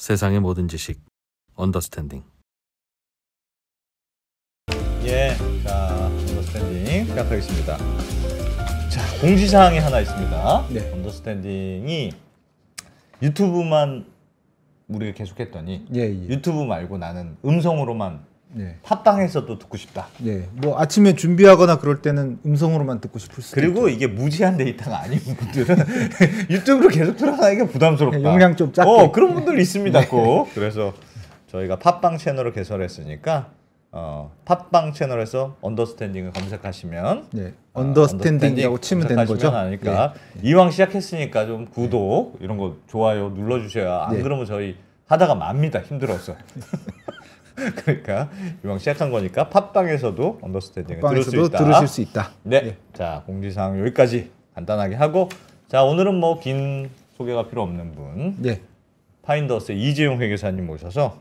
세상의 모든 지식 언더스탠딩 예, 자 언더스탠딩 시작하겠습니다. 자 공지사항이 하나 있습니다. 네. 언더스탠딩이 유튜브만 우리가 계속했더니 예, 예. 유튜브 말고 나는 음성으로만 네. 팟빵에서도 듣고 싶다. 네. 뭐 아침에 준비하거나 그럴 때는 음성으로만 듣고 싶을 수도 그리고 있고. 이게 무제한 데이터가 아닌 분들은 유튜브로 계속 틀어나기 부담스럽다. 네, 용량 좀 작게. 어, 그런 분들 있습니다. 네. 그래서 저희가 팟빵 채널을 개설했으니까 어, 팟빵 채널에서 언더스탠딩을 검색하시면 네. 어, 언더스탠딩이라고 치면 되는 거죠. 아니까 네. 네. 이왕 시작했으니까 좀 구독 네. 이런 거 좋아요 눌러 주셔야 안 그러면 저희 하다가 맙니다. 힘들어서. 그러니까 이왕 시작한 거니까 팟빵에서도 언더스테딩을 들을 수 있다. 들으실 수 있다. 네. 네. 자, 공지사항 여기까지 간단하게 하고 자, 오늘은 뭐 긴 소개가 필요 없는 분. 네. 파인더스의 이재용 회계사님 모셔서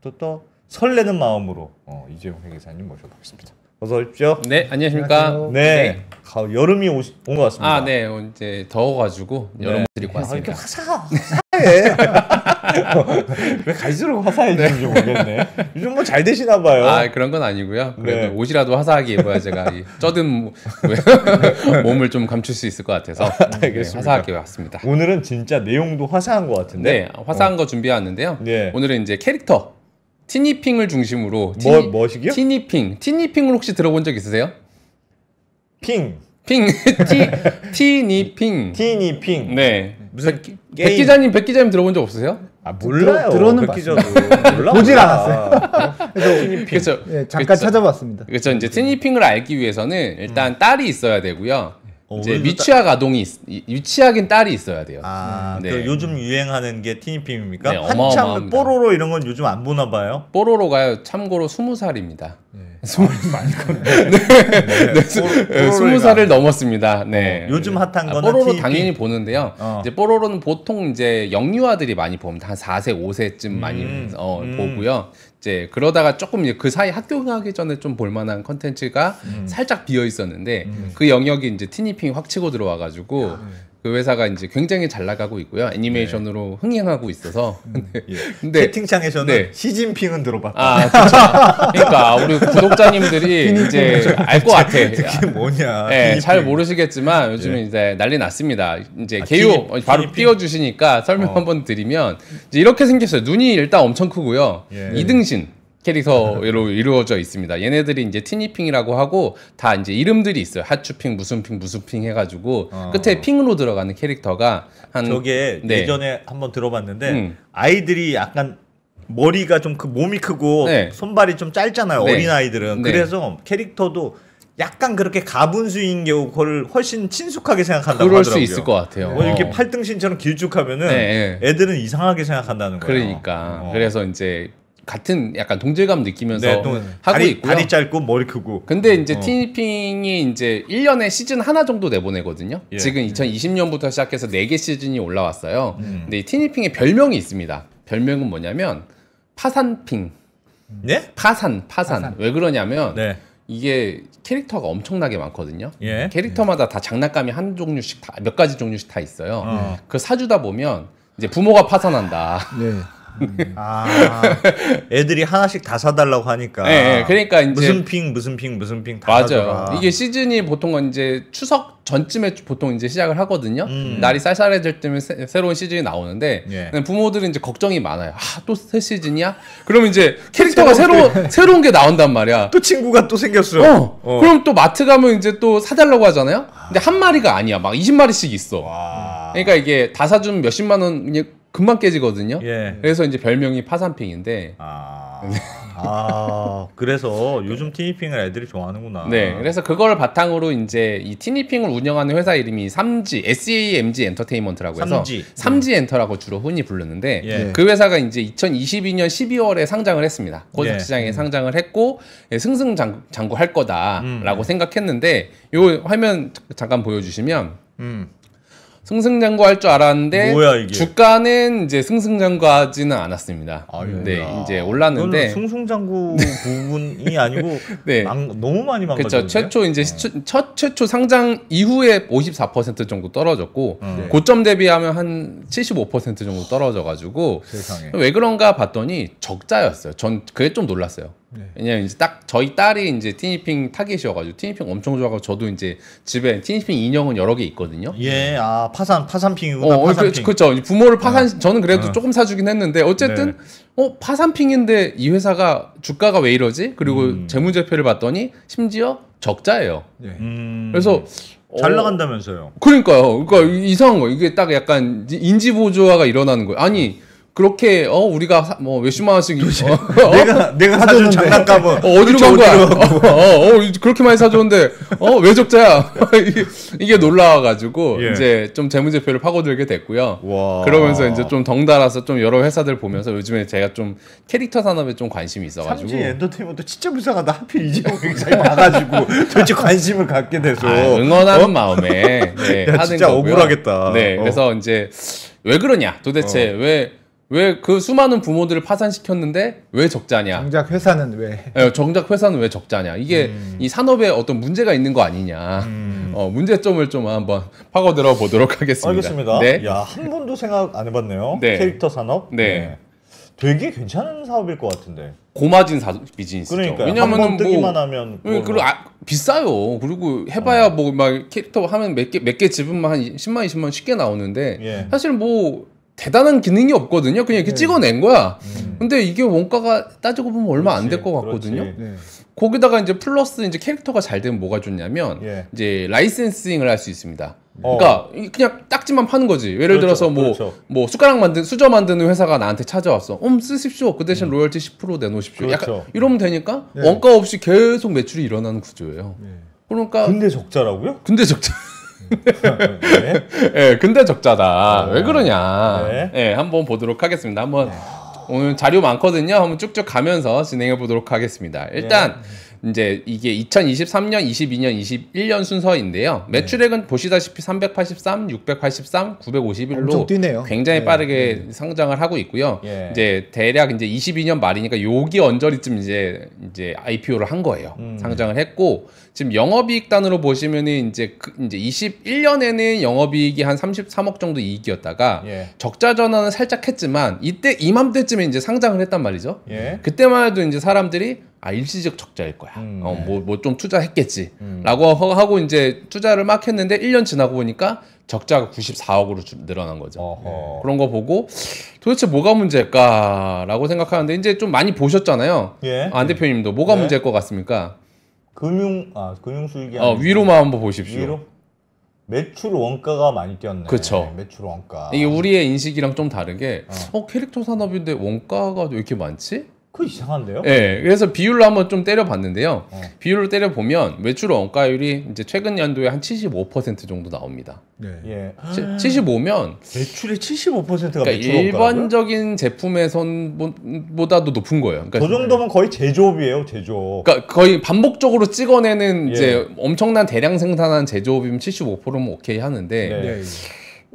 또또 또 설레는 마음으로 어, 이재용 회계사님 모셔보겠습니다. 어서 오십시오. 네, 안녕하십니까. 네. 네. 여름이 온 것 같습니다. 아, 네. 이제 더워가지고 여름 옷 네. 입고 왔습니다. 아, 이렇게 화사해. 왜 갈수록 화사해지는지 네. 모르겠네. 요즘 뭐 잘 되시나 봐요. 아 그런 건 아니고요. 그래도 네. 옷이라도 화사하게 입어야 제가 이 쩌든 뭐, 몸을 좀 감출 수 있을 것 같아서 아, 네, 네 화사하게 왔습니다. 오늘은 진짜 내용도 화사한 것 같은데. 네, 화사한 어. 거 준비해왔는데요. 네. 오늘은 이제 캐릭터 티니핑을 중심으로 뭐, 티니, 뭐시기요 티니핑 티니핑을 혹시 들어본 적 있으세요? 핑. 핑, 티, 티니핑. 티니핑. 네. 무슨 백, 게백 기자님, 백 기자님 들어본 적 없으세요? 아 몰라요. 들어는 봤어 보질 않았어요. 그래서 네, 그쵸, 예, 잠깐 그쵸. 찾아봤습니다. 그렇죠. 이제 스니핑을 알기 위해서는 일단 음. 딸이 있어야 되고요. 어, 이제 미취학 따... 아동이 있, 유치하긴 딸이 있어야 돼요. 아, 음. 네. 그 요즘 유행하는 게 티니핑입니까? 네, 한참 뽀로로 이런 건 요즘 안 보나 봐요. 뽀로로가요. 참고로 2 0 살입니다. 네. 스물 많이 컸네. 네. 네. 스무 네, 살을 넘었습니다. 네. 어, 요즘 핫한 아, 거는 아, 뽀로로 TV? 당연히 보는데요. 어. 이제 뽀로로는 보통 이제 영유아들이 많이 봅니다. 한 4세, 5세쯤 많이 음, 어, 음. 보고요. 이제 그러다가 조금 이제 그 사이 학교 가기 전에 좀 볼만한 컨텐츠가 음. 살짝 비어 있었는데 음. 그 영역이 이제 티니핑이 확 치고 들어와가지고 야. 아, 그 회사가 이제 굉장히 잘 나가고 있고요. 애니메이션으로 네. 흥행하고 있어서. 근데, 음, 네. 예. 근데 채팅창에서는 네. 시진핑은 들어봤다. 아, 그렇 그러니까 우리 구독자님들이 이제 알 것 같아. 이게 아, 뭐냐. 네, 잘 모르시겠지만 예. 요즘은 예. 이제 난리 났습니다. 이제 아, 개요 피니, 어, 바로 띄워 주시니까 설명 어. 한번 드리면 이제 이렇게 생겼어요. 눈이 일단 엄청 크고요. 예. 이등신 캐릭터로 이루어져 있습니다. 얘네들이 이제 티니핑이라고 하고 다 이제 이름들이 있어요. 하추핑, 무슨 핑, 무슨 핑 해가지고 어. 끝에 핑으로 들어가는 캐릭터가 한 저게 네. 예전에 한번 들어봤는데 음. 아이들이 약간 머리가 좀 그 몸이 크고 네. 손발이 좀 짧잖아요. 네. 어린 아이들은 네. 그래서 캐릭터도 약간 그렇게 가분수인 경우 그걸 훨씬 친숙하게 생각한다고 그럴 하더라고요. 수 있을 것 같아요. 뭐 이렇게 어. 팔등신처럼 길쭉하면은 네, 네. 애들은 이상하게 생각한다는 거예요. 그러니까 어. 그래서 이제 같은 약간 동질감 느끼면서 네, 하고 다리, 있고요. 다리 짧고 머리 크고. 근데 음, 이제 어. 티니핑이 이제 1년에 시즌 하나 정도 내보내거든요. 예. 지금 2020년부터 예. 시작해서 4개 시즌이 올라왔어요. 음. 근데 이 티니핑의 별명이 있습니다. 별명은 뭐냐면 파산핑. 네? 파산, 파산. 파산. 왜 그러냐면 네. 이게 캐릭터가 엄청나게 많거든요. 예. 캐릭터마다 예. 다 장난감이 한 종류씩 다 몇 가지 종류씩 다 있어요. 어. 그 사주다 보면 이제 부모가 파산한다. 네. 음. 아. 애들이 하나씩 다 사달라고 하니까. 네, 그러니까 이제 무슨 핑 무슨 핑 무슨 핑다 맞아요. 이게 시즌이 보통은 이제 추석 전쯤에 보통 이제 시작을 하거든요. 음. 날이 쌀쌀해질 때면 새, 로운 시즌이 나오는데 예. 부모들은 이제 걱정이 많아요. 아, 또 새 시즌이야? 그러면 이제 캐릭터가 새로 새로운 게 나온단 말이야. 또 친구가 또 생겼어. 어. 어. 그럼 또 마트 가면 이제 또 사달라고 하잖아요. 근데 아. 한 마리가 아니야. 막 20마리씩 있어. 와. 그러니까 이게 다 사주면 몇십만 원 금방 깨지거든요. 예. 그래서 이제 별명이 파산핑인데. 아, 네. 아 그래서 요즘 티니핑을 애들이 좋아하는구나. 네, 그래서 그걸 바탕으로 이제 이 티니핑을 운영하는 회사 이름이 삼지 SAMG e 엔터테인먼트라고 해서 삼지, 삼지 네. 엔터라고 주로 흔히 부르는데 예. 네. 그 회사가 이제 2022년 12월에 상장을 했습니다. 고작 예. 시장에 예. 상장을 했고 예, 승승장구할 거다라고 음. 생각했는데 요 화면 잠깐 보여주시면. 음. 승승장구할 줄 알았는데 뭐야, 주가는 이제 승승장구하지는 않았습니다. 아, 네, 야. 이제 올랐는데 승승장구 부분이 아니고 네. 망, 너무 많이 망가졌죠. 최초 이제 어. 첫 최초 상장 이후에 54% 정도 떨어졌고 음. 네. 고점 대비하면 한 75% 정도 떨어져 가지고 왜 그런가 봤더니 적자였어요. 전 그게 좀 놀랐어요. 네. 왜냐면 이제 딱 저희 딸이 이제 티니핑 타겟이어가지고 티니핑 엄청 좋아하고 저도 이제 집에 티니핑 인형은 여러 개 있거든요. 예, 아 파산 파산핑이구나. 어, 그렇죠. 파산핑. 그, 그렇죠. 부모를 아, 파산 어. 저는 그래도 어. 조금 사주긴 했는데 어쨌든 네. 어 파산핑인데 이 회사가 주가가 왜 이러지? 그리고 음. 재무제표를 봤더니 심지어 적자예요. 네. 음. 그래서 잘 어, 나간다면서요. 그러니까요. 그러니까 이상한 거 이게 딱 약간 인지 보조화가 일어나는 거예요. 아니. 음. 그렇게 어 우리가 뭐 몇십만 원씩 어, 내가 내가 사준 장난감은 어, 디로간 거야? 어, 어, 어, 그렇게 많이 사줬는데 어왜 적자야? 이게, 놀라워가지고 예. 이제 좀 재무제표를 파고들게 됐고요. 와. 그러면서 이제 좀 덩달아서 좀 여러 회사들 보면서 요즘에 제가 좀 캐릭터 산업에 좀 관심이 있어가지고 삼지 엔터테인먼트 진짜 불쌍하다 하필 이재용 굉장히 와가지고 도대체 관심을 갖게 돼서 아, 응원하는 어? 마음에 네, 야, 하는 진짜 거고요. 억울하겠다. 네, 어. 그래서 이제 왜 그러냐? 도대체 어. 왜 왜그 수많은 부모들을 파산시켰는데 왜 적자냐? 정작 회사는 왜? 예, 정작 회사는 왜 적자냐? 이게 음. 이 산업에 어떤 문제가 있는 거 아니냐? 음. 어, 문제점을 좀 한번 파고들어 보도록 하겠습니다. 알겠습니다. 네. 야, 한 번도 생각 안 해봤네요. 네. 캐릭터 산업. 네. 네. 되게 괜찮은 사업일 것 같은데. 고마진 사, 비즈니스 그러니까 왜냐하면 뭐 뜨기만 하면 예, 그리고 아, 비싸요. 그리고 해봐야 어. 음. 뭐막 캐릭터 하면 몇 개 몇개 집은 한 10만 20만 쉽게 나오는데 예. 사실 뭐 대단한 기능이 없거든요. 그냥 이렇게 네. 찍어낸 거야. 음. 근데 이게 원가가 따지고 보면 얼마 안 될 것 같거든요. 네. 거기다가 이제 플러스 이제 캐릭터가 잘 되면 뭐가 좋냐면 예. 이제 라이센싱을 할 수 있습니다. 어. 그러니까 그냥 딱지만 파는 거지. 예를 그렇죠, 들어서 뭐뭐 그렇죠. 뭐 숟가락 만든 수저 만드는 회사가 나한테 찾아왔어. 음 쓰십시오. 그 대신 음. 로열티 10% 내놓으십시오. 그렇죠. 약간 이러면 되니까 네. 원가 없이 계속 매출이 일어나는 구조예요. 네. 그러니까 근데 적자라고요? 근데 적자. 네. 네, 근데 적자다. 아, 왜 그러냐. 네. 네, 한번 보도록 하겠습니다. 한번 오늘 자료 많거든요. 한번 쭉쭉 가면서 진행해 보도록 하겠습니다. 네. 일단 이제 이게 2023년, 22년, 21년 순서인데요. 매출액은 네. 보시다시피 383, 683, 951로 굉장히 네. 빠르게 네. 성장을 하고 있고요. 예. 이제 대략 이제 22년 말이니까 요기 언저리쯤 이제 이제 IPO를 한 거예요. 음. 상장을 했고 지금 영업이익 단으로 보시면은 이제 그 이제 21년에는 영업이익이 한 33억 정도 이익이었다가 예. 적자 전환은 살짝 했지만 이때 이맘때쯤에 이제 상장을 했단 말이죠. 예. 그때만 해도 이제 사람들이 아 일시적 적자일 거야. 음, 어, 네. 어뭐 뭐 좀 투자했겠지라고 음. 하고 이제 투자를 막 했는데 1년 지나고 보니까 적자가 94억으로 좀 늘어난 거죠. 어허. 네. 그런 거 보고 도대체 뭐가 문제일까라고 생각하는데 이제 좀 많이 보셨잖아요. 예. 안 대표님도 뭐가 예. 문제일 것 같습니까? 금융 아 금융 수익이 어, 위로만 한번 보십시오. 위로? 매출 원가가 많이 뛰었네. 그렇죠. 매출 원가. 이게 우리의 인식이랑 좀 다른 게 어. 어, 캐릭터 산업인데 원가가 왜 이렇게 많지? 그 이상한데요? 네, 그래서 비율로 한번 좀 때려봤는데요. 어. 비율로 때려보면 외출 원가율이 이제 최근 연도에 한 75% 정도 나옵니다. 네. 예. 치, 75면 매출이 75%가 그러니까 일반적인 제품에선보다도 뭐, 높은 거예요. 그러니까 그 정도면 거의 제조업이에요, 제조업. 그러니까 거의 반복적으로 찍어내는 예. 이제 엄청난 대량 생산한 제조업이면 75%면 오케이 하는데. 네. 네.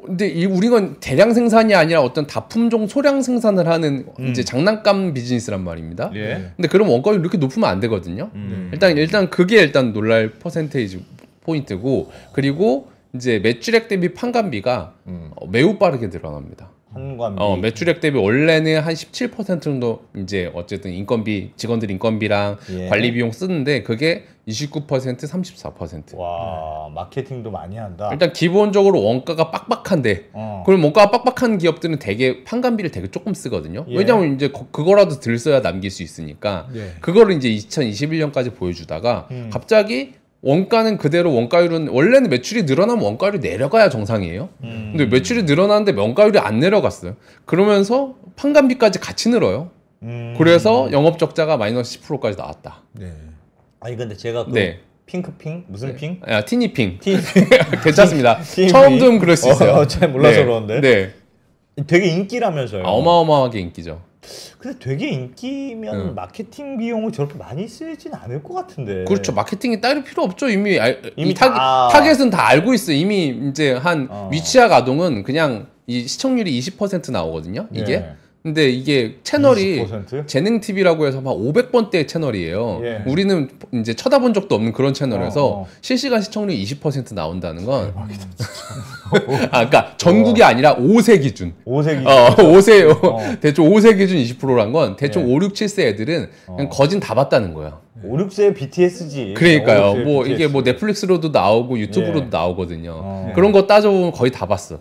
근데 이 우리는 대량 생산이 아니라 어떤 다품종 소량 생산을 하는 음. 이제 장난감 비즈니스란 말입니다. 예. 근데 그럼 원가율 이렇게 높으면 안 되거든요. 음. 네. 일단 일단 그게 일단 놀랄 퍼센테이지 포인트고 그리고 이제 매출액 대비 판관비가 음. 어, 매우 빠르게 늘어납니다. 한관비. 어, 매출액 대비 원래는 한 17% 정도 이제 어쨌든 인건비 직원들 인건비랑 예. 관리 비용 쓰는데 그게 29% 34%. 와 마케팅도 많이 한다. 일단 기본적으로 원가가 빡빡한데 어. 그럼 원가가 빡빡한 기업들은 되게 판관비를 되게 조금 쓰거든요. 예. 왜냐하면 이제 그거라도 들 써야 남길 수 있으니까 예. 그거를 이제 2021년까지 보여주다가 음. 갑자기 원가는 그대로 원가율은 원래는 매출이 늘어나면 원가율이 내려가야 정상이에요. 음. 근데 매출이 늘어나는데 명가율이안 내려갔어요. 그러면서 판관비까지 같이 늘어요. 음. 그래서 영업 적자가 마이너스 10%까지 나왔다. 네. 아니 근데 제가 그 네. 핑크핑 무슨 네. 핑? 아, 티니핑. 티니 괜찮습니다. 티니 처음 좀 그럴 수 어, 있어요. 어, 잘 몰라서 네. 그러는데. 네. 되게 인기라면서요. 아, 어마어마하게 인기죠. 근데 되게 인기면 응. 마케팅 비용을 저렇게 많이 쓰진 않을 것 같은데. 그렇죠. 마케팅이 따로 필요 없죠. 이미 알, 이미 타, 다... 타겟은 다 알고 있어. 이미 이제 한 어. 위치학 아동은 그냥 이 시청률이 20% 나오거든요. 이게. 네. 근데 이게 채널이 20%? 재능 TV라고 해서 막 500번대 채널이에요. 예. 우리는 이제 쳐다본 적도 없는 그런 채널에서 어, 어. 실시간 시청률20% 나온다는 건 대박이다, 아, 그러니까 전국이 어. 아니라 5세 기준. 5세 기준. 어, 5세 어. 대충 5세 기준 20%란 건 대충 예. 5, 6, 7세 애들은 어. 그냥 거진 다 봤다는 거야. 5, 6세 BTS지. 그러니까요. 5, 6세 뭐 BTS. 이게 뭐 넷플릭스로도 나오고 유튜브로도 예. 나오거든요. 어. 그런 거 따져보면 거의 다 봤어.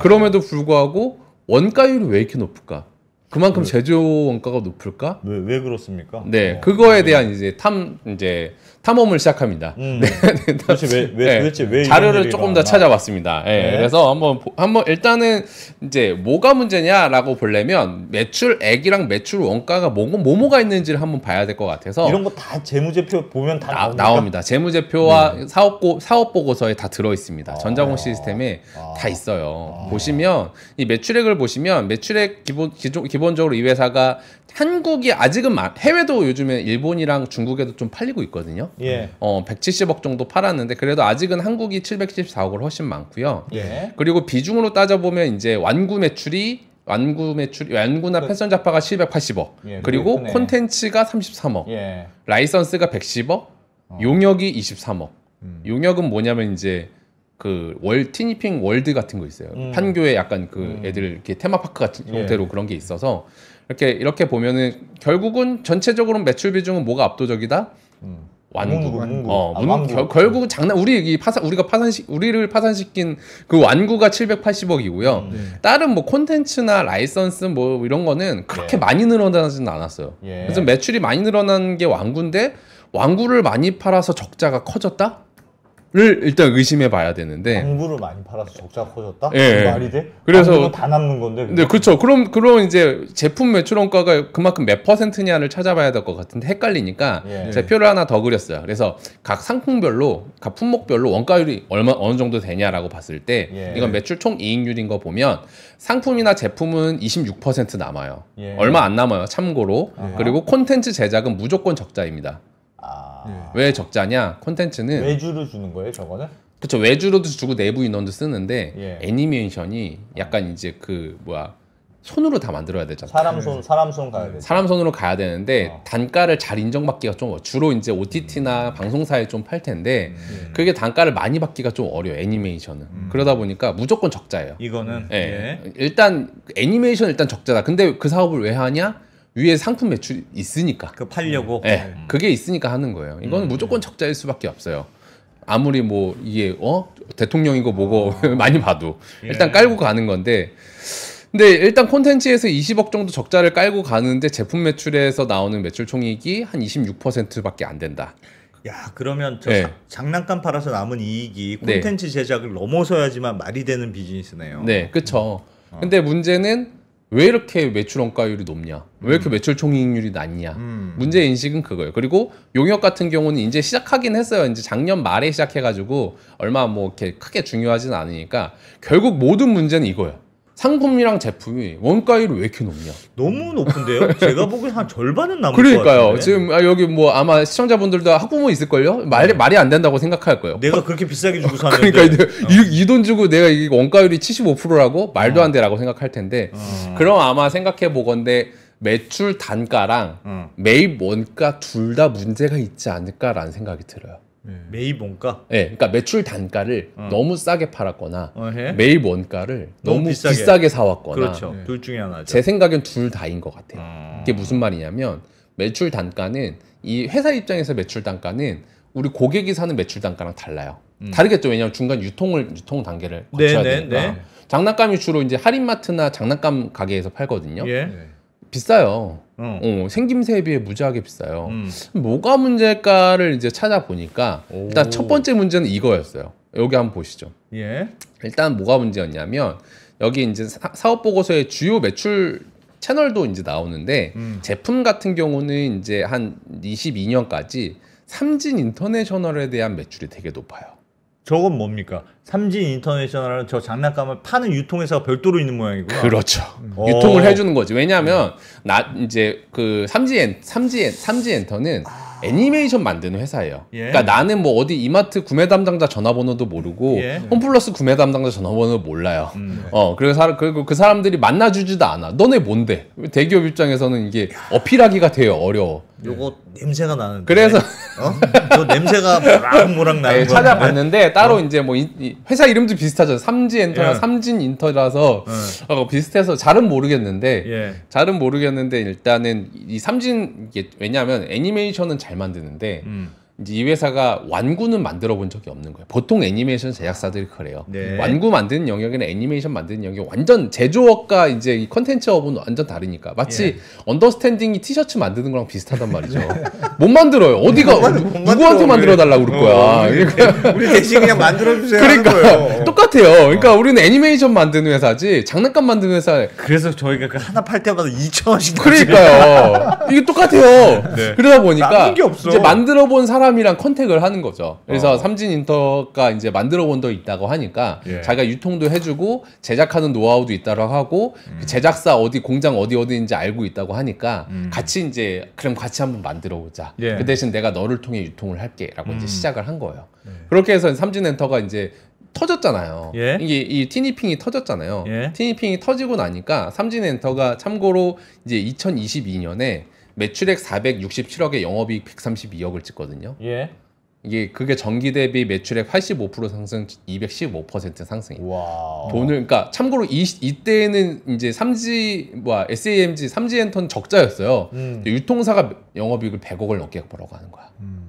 그럼에도 불구하고 원가율이 왜 이렇게 높을까? 그만큼 네. 제조 원가가 높을까? 왜, 왜 그렇습니까? 네, 어. 그거에 네. 대한 이제 탐 이제 탐험을 시작합니다. 음. 네. 네. 도대체 왜, 왜 네. 도대체 왜 자료를 조금 더 찾아봤습니다. 네. 네. 그래서 한번 한번 일단은 이제 뭐가 문제냐라고 보려면 매출액이랑 매출 원가가 뭐고 뭐뭐가 있는지를 한번 봐야 될 것 같아서 이런 거 다 재무제표 보면 다 나, 나옵니다. 재무제표와 네. 사업고 사업 보고서에 다 들어 있습니다. 아. 전자공 시스템에 아. 다 있어요. 아. 보시면 이 매출액을 보시면 매출액 기본 기존, 기본적으로 이 회사가 한국이 아직은 해외도 요즘에 일본이랑 중국에도 좀 팔리고 있거든요. 예. 어, 170억 정도 팔았는데 그래도 아직은 한국이 774억을 훨씬 많고요. 예. 그리고 비중으로 따져 보면 이제 완구 매출이 완구 매출 완구나 그 패션 잡화가 780억. 예, 그리고 그렇 콘텐츠가 33억. 예. 라이선스가 110억. 어. 용역이 23억. 음. 용역은 뭐냐면 이제 그 월 티니핑 월드 같은 거 있어요. 음. 판교에 약간 그 음. 애들 이렇게 테마파크 같은 예. 형태로 예. 그런 게 있어서 이렇게 이렇게 보면은 결국은 전체적으로 매출 비중은 뭐가 압도적이다? 음. 완구. 완구. 어, 완구. 아, 결, 결국 장난 우리 이 파산 우리가 파산시 우리를 파산시킨 그 완구가 780억이고요. 음. 네. 다른 뭐 콘텐츠나 라이선스 뭐 이런 거는 그렇게 예. 많이 늘어나지는 않았어요. 예. 그래서 매출이 많이 늘어난 게 완구인데 완구를 많이 팔아서 적자가 커졌다? 를 일단 의심해 봐야 되는데 공부를 많이 팔아서 적자 커졌다? 예, 예. 말이 돼? 그래서 다 남는 건데. 근데 네, 그렇죠. 그럼 그럼 이제 제품 매출 원가가 그만큼 몇 퍼센트냐를 찾아봐야 될 것 같은데 헷갈리니까 예. 제가 표를 하나 더 그렸어요. 그래서 각 상품별로 각 품목별로 원가율이 얼마 어느 정도 되냐라고 봤을 때 예. 이건 매출 총 이익률인 거 보면 상품이나 제품은 26% 남아요. 예. 얼마 안 남아요. 참고로 아하. 그리고 콘텐츠 제작은 무조건 적자입니다. 아. 예. 왜 적자냐? 콘텐츠는 외주를 주는 거예요, 저거는? 그렇죠. 외주로도 주고 내부 인원도 쓰는데 예. 애니메이션이 약간 이제 그 뭐야 손으로 다 만들어야 되잖아. 사람 손 사람 손 가야 돼. 사람 손으로 가야 되는데 어. 단가를 잘 인정받기가 좀 주로 이제 OTT나 음. 방송사에 좀 팔 텐데 음. 그게 단가를 많이 받기가 좀 어려워. 애니메이션은. 음. 그러다 보니까 무조건 적자예요. 이거는 예. 예. 일단 애니메이션 일단 적자다. 근데 그 사업을 왜 하냐? 위에 상품 매출이 있으니까. 그 팔려고. 네, 음. 그게 있으니까 하는 거예요. 이건 음. 무조건 적자일 수밖에 없어요. 아무리 뭐 이게 어 대통령이고 뭐고 어. 많이 봐도 예. 일단 깔고 가는 건데. 근데 일단 콘텐츠에서 20억 정도 적자를 깔고 가는데 제품 매출에서 나오는 매출 총액이 한 26%밖에 안 된다. 야 그러면 저 네. 장난감 팔아서 남은 이익이 네. 콘텐츠 네. 제작을 넘어서야지만 말이 되는 비즈니스네요. 네, 그렇죠. 음. 근데 문제는 왜 이렇게 매출 원가율이 높냐? 왜 이렇게 음. 매출 총익률이 이 낮냐? 음. 문제 인식은 그거예요. 그리고 용역 같은 경우는 이제 시작하긴 했어요. 이제 작년 말에 시작해가지고 얼마 뭐 이렇게 크게 중요하진 않으니까 결국 모든 문제는 이거예요. 상품이랑 제품이 원가율이 왜 이렇게 높냐? 너무 높은데요? 제가 보기엔 한 절반은 남을 그러니까요. 지금 아, 여기 뭐 아마 시청자분들도 학부모 있을걸요? 말, 네. 말이 안 된다고 생각할 거예요. 내가 그렇게 비싸게 주고 사는데. 그러니까 어. 이돈 주고 내가 이 원가율이 75%라고? 말도 어. 안 돼라고 생각할 텐데 어. 그럼 아마 생각해 보건데 매출 단가랑 어. 매입 원가 둘 다 문제가 있지 않을까라는 생각이 들어요. 매입 원가? 예, 네, 그러니까 매출 단가를 어. 너무 싸게 팔았거나 어헤? 매입 원가를 너무, 너무 비싸게. 비싸게, 사왔거나 그렇죠. 네. 둘 중에 하나죠. 제 생각엔 둘 다인 것 같아요. 아. 어. 이게 무슨 말이냐면 매출 단가는 이 회사 입장에서 매출 단가는 우리 고객이 사는 매출 단가랑 달라요. 음. 다르겠죠. 왜냐하면 중간 유통을 유통 단계를 거쳐야 네, 네 되니까. 네. 장난감이 주로 이제 할인마트나 장난감 가게에서 팔거든요. 예. 네. 비싸요. 어. 어, 생김새에 비해 무지하게 비싸요. 음. 뭐가 문제일까를 이제 찾아보니까 오. 일단 첫 번째 문제는 이거였어요. 여기 한번 보시죠. 예. 일단 뭐가 문제였냐면 여기 이제 사업 보고서의 주요 매출 채널도 이제 나오는데 음. 제품 같은 경우는 이제 한 22년까지 삼진 인터내셔널에 대한 매출이 되게 높아요. 저건 뭡니까? 삼진 인터내셔널은 저 장난감을 파는 유통회사가 별도로 있는 모양이고요. 그렇죠. 음. 유통을 어. 해주는 거지. 왜냐하면 음. 나 이제 그 삼진 삼진 삼진 엔터는 아... 애니메이션 만드는 회사예요. 예. 그러니까 나는 뭐 어디 이마트 구매 담당자 전화번호도 모르고 예. 홈플러스 구매 담당자 전화번호 몰라요. 음. 어 그래서 그리고 그 사람들이 만나주지도 않아. 너네 뭔데? 대기업 입장에서는 이게 어필하기가 되게 어려워. 네. 요거 냄새가 나는데. 그래서 어? 저 냄새가 모락모락 나는 네, 찾아봤는데 네. 따로 어? 이제 뭐 이, 이 회사 이름도 비슷하죠. 삼지 엔터나 예. 삼진 인터라서 예. 어, 비슷해서 잘은 모르겠는데 예. 잘은 모르겠는데 일단은 이 삼진 이게 왜냐하면 애니메이션은 잘 만드는데. 음. 이제 이 회사가 완구는 만들어 본 적이 없는 거예요. 보통 애니메이션 제작사들이 그래요. 네. 완구 만드는 영역이나 애니메이션 만드는 영역 이 완전 제조업과 이제 컨텐츠업은 완전 다르니까 마치 예. 언더스탠딩이 티셔츠 만드는 거랑 비슷하단 말이죠. 못 만들어요. 어디가 못 누, 못 누구한테 만들어 달라 고 그럴 거야. 어, 우리, 우리 대신 그냥 만들어 주세요. 그러니까 거예요. 똑같아요. 그러니까 어. 우리는 애니메이션 만드는 회사지 장난감 만드는 회사. 그래서 저희가 그 하나 팔 때마다 2천 원씩. 그러니까요. 이게 똑같아요. 네. 그러다 보니까 이제 만들어 본 사람 사람이랑 컨택을 하는 거죠. 그래서 어. 삼진 인터가 이제 만들어 본더 있다고 하니까 예. 자기가 유통도 해주고 제작하는 노하우도 있다고 하고 그 음. 제작사 어디 공장 어디 어디인지 알고 있다고 하니까 음. 같이 이제 그럼 같이 한번 만들어 보자. 예. 그 대신 내가 너를 통해 유통을 할게라고 음. 이제 시작을 한 거예요. 네. 그렇게 해서 삼진 엔터가 이제 터졌잖아요. 예? 이게 이 티니핑이 터졌잖아요. 예? 티니핑이 터지고 나니까 삼진 엔터가 참고로 이제 2022년에 매출액 467억에 영업이익 132억을 찍거든요. 예. 이게 그게 전기 대비 매출액 85% 상승, 215%상승이 와. 돈을 그러니까 참고로 이 이때는 이제 3지와 SAMG 삼지 엔턴 적자였어요. 음. 유통사가 영업이익을 100억을 넘게 벌어고 하는 거야. 음.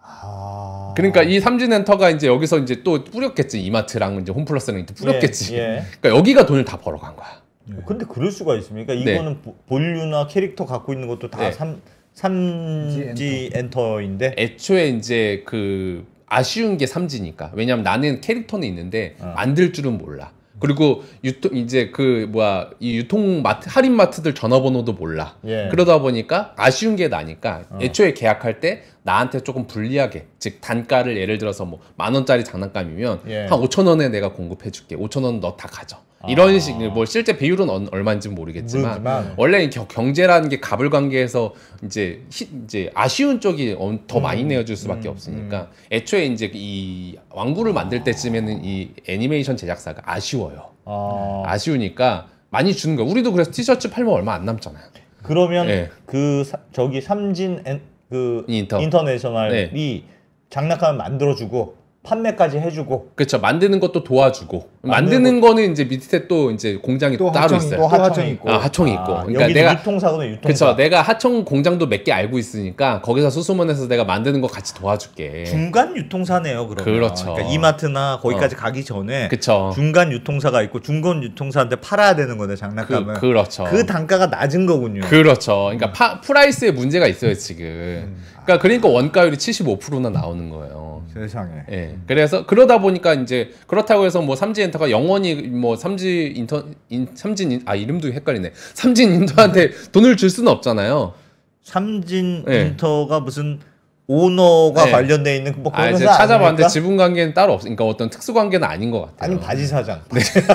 아... 그러니까 이3진엔터가 이제 여기서 이제 또 뿌렸겠지 이마트랑 이제 홈플러스랑 이제 뿌렸겠지. 예, 예. 그러니까 여기가 돈을 다 벌어간 거야. 네. 근데 그럴 수가 있습니까? 네. 이거는 네. 본류나 캐릭터 갖고 있는 것도 다 네. 3, 3G 엔터. 인데 애초에 이제 그 아쉬운 게삼지니까 왜냐면 나는 캐릭터는 있는데 어. 만들 줄은 몰라. 그리고 유통 이제 그 뭐야 이 유통 마트 할인 마트들 전화번호도 몰라. 예. 그러다 보니까 아쉬운 게 나니까 어. 애초에 계약할 때 나한테 조금 불리하게 즉 단가를 예를 들어서 뭐 만 원짜리 장난감이면 예. 한오천 원에 내가 공급해 줄게. 오천원너 다 가져. 이런 아. 식, 뭐 실제 비율은 얼마인지 모르겠지만 모르지만. 원래 경제라는 게 갑을 관계에서 이제 히- 이제 아쉬운 쪽이 더 많이 음. 내어줄 수밖에 음. 없으니까 애초에 이제 이 왕구를 만들 때쯤에는 이 애니메이션 제작사가 아쉬워요. 아, 아쉬우니까 많이 주는 거야. 우리도 그래서 티셔츠 팔면 얼마 안 남잖아요. 그러면 예. 그 사- 저기 삼진 엔, 그 인터. 인터내셔널이 네. 장난감 만들어주고 판매까지 해주고. 그렇죠. 만드는 것도 도와주고. 만드는, 만드는 거는 이제 밑에 또 이제 공장이 또 따로 있어요. 또 하청 있고. 아, 하청이 있고. 아, 그러니까 내가 유통사거든 유통사. 그렇죠. 내가 하청 공장도 몇 개 알고 있으니까 거기서 수소문해서 내가 만드는 거 같이 도와줄게. 중간 유통사네요, 그러면. 그렇죠. 그러니까 이마트나 거기까지 어. 가기 전에 그쵸. 중간 유통사가 있고 중간 유통사한테 팔아야 되는 거네, 장난감을. 그, 렇죠그 단가가 낮은 거군요. 그렇죠. 그러니까 음. 파, 프라이스에 문제가 있어요, 지금. 음. 그러니까 그러니까 원가율이 75%나 나오는 거예요. 세상에. 예. 네. 그래서 그러다 보니까 이제 그렇다고 해서 뭐삼진 엔터가 영원히 뭐삼진 인턴 인, 삼진 아 이름도 헷갈리네. 삼진 인터한테 돈을 줄 수는 없잖아요. 삼진 네. 인터가 무슨 오너가 네. 관련돼 있는 뭐 아, 그런 아, 회사 찾아봤는데 지분 관계는 따로 없으니까 그러니까 어떤 특수 관계는 아닌 것 같아요. 아니 바지 사장. 네.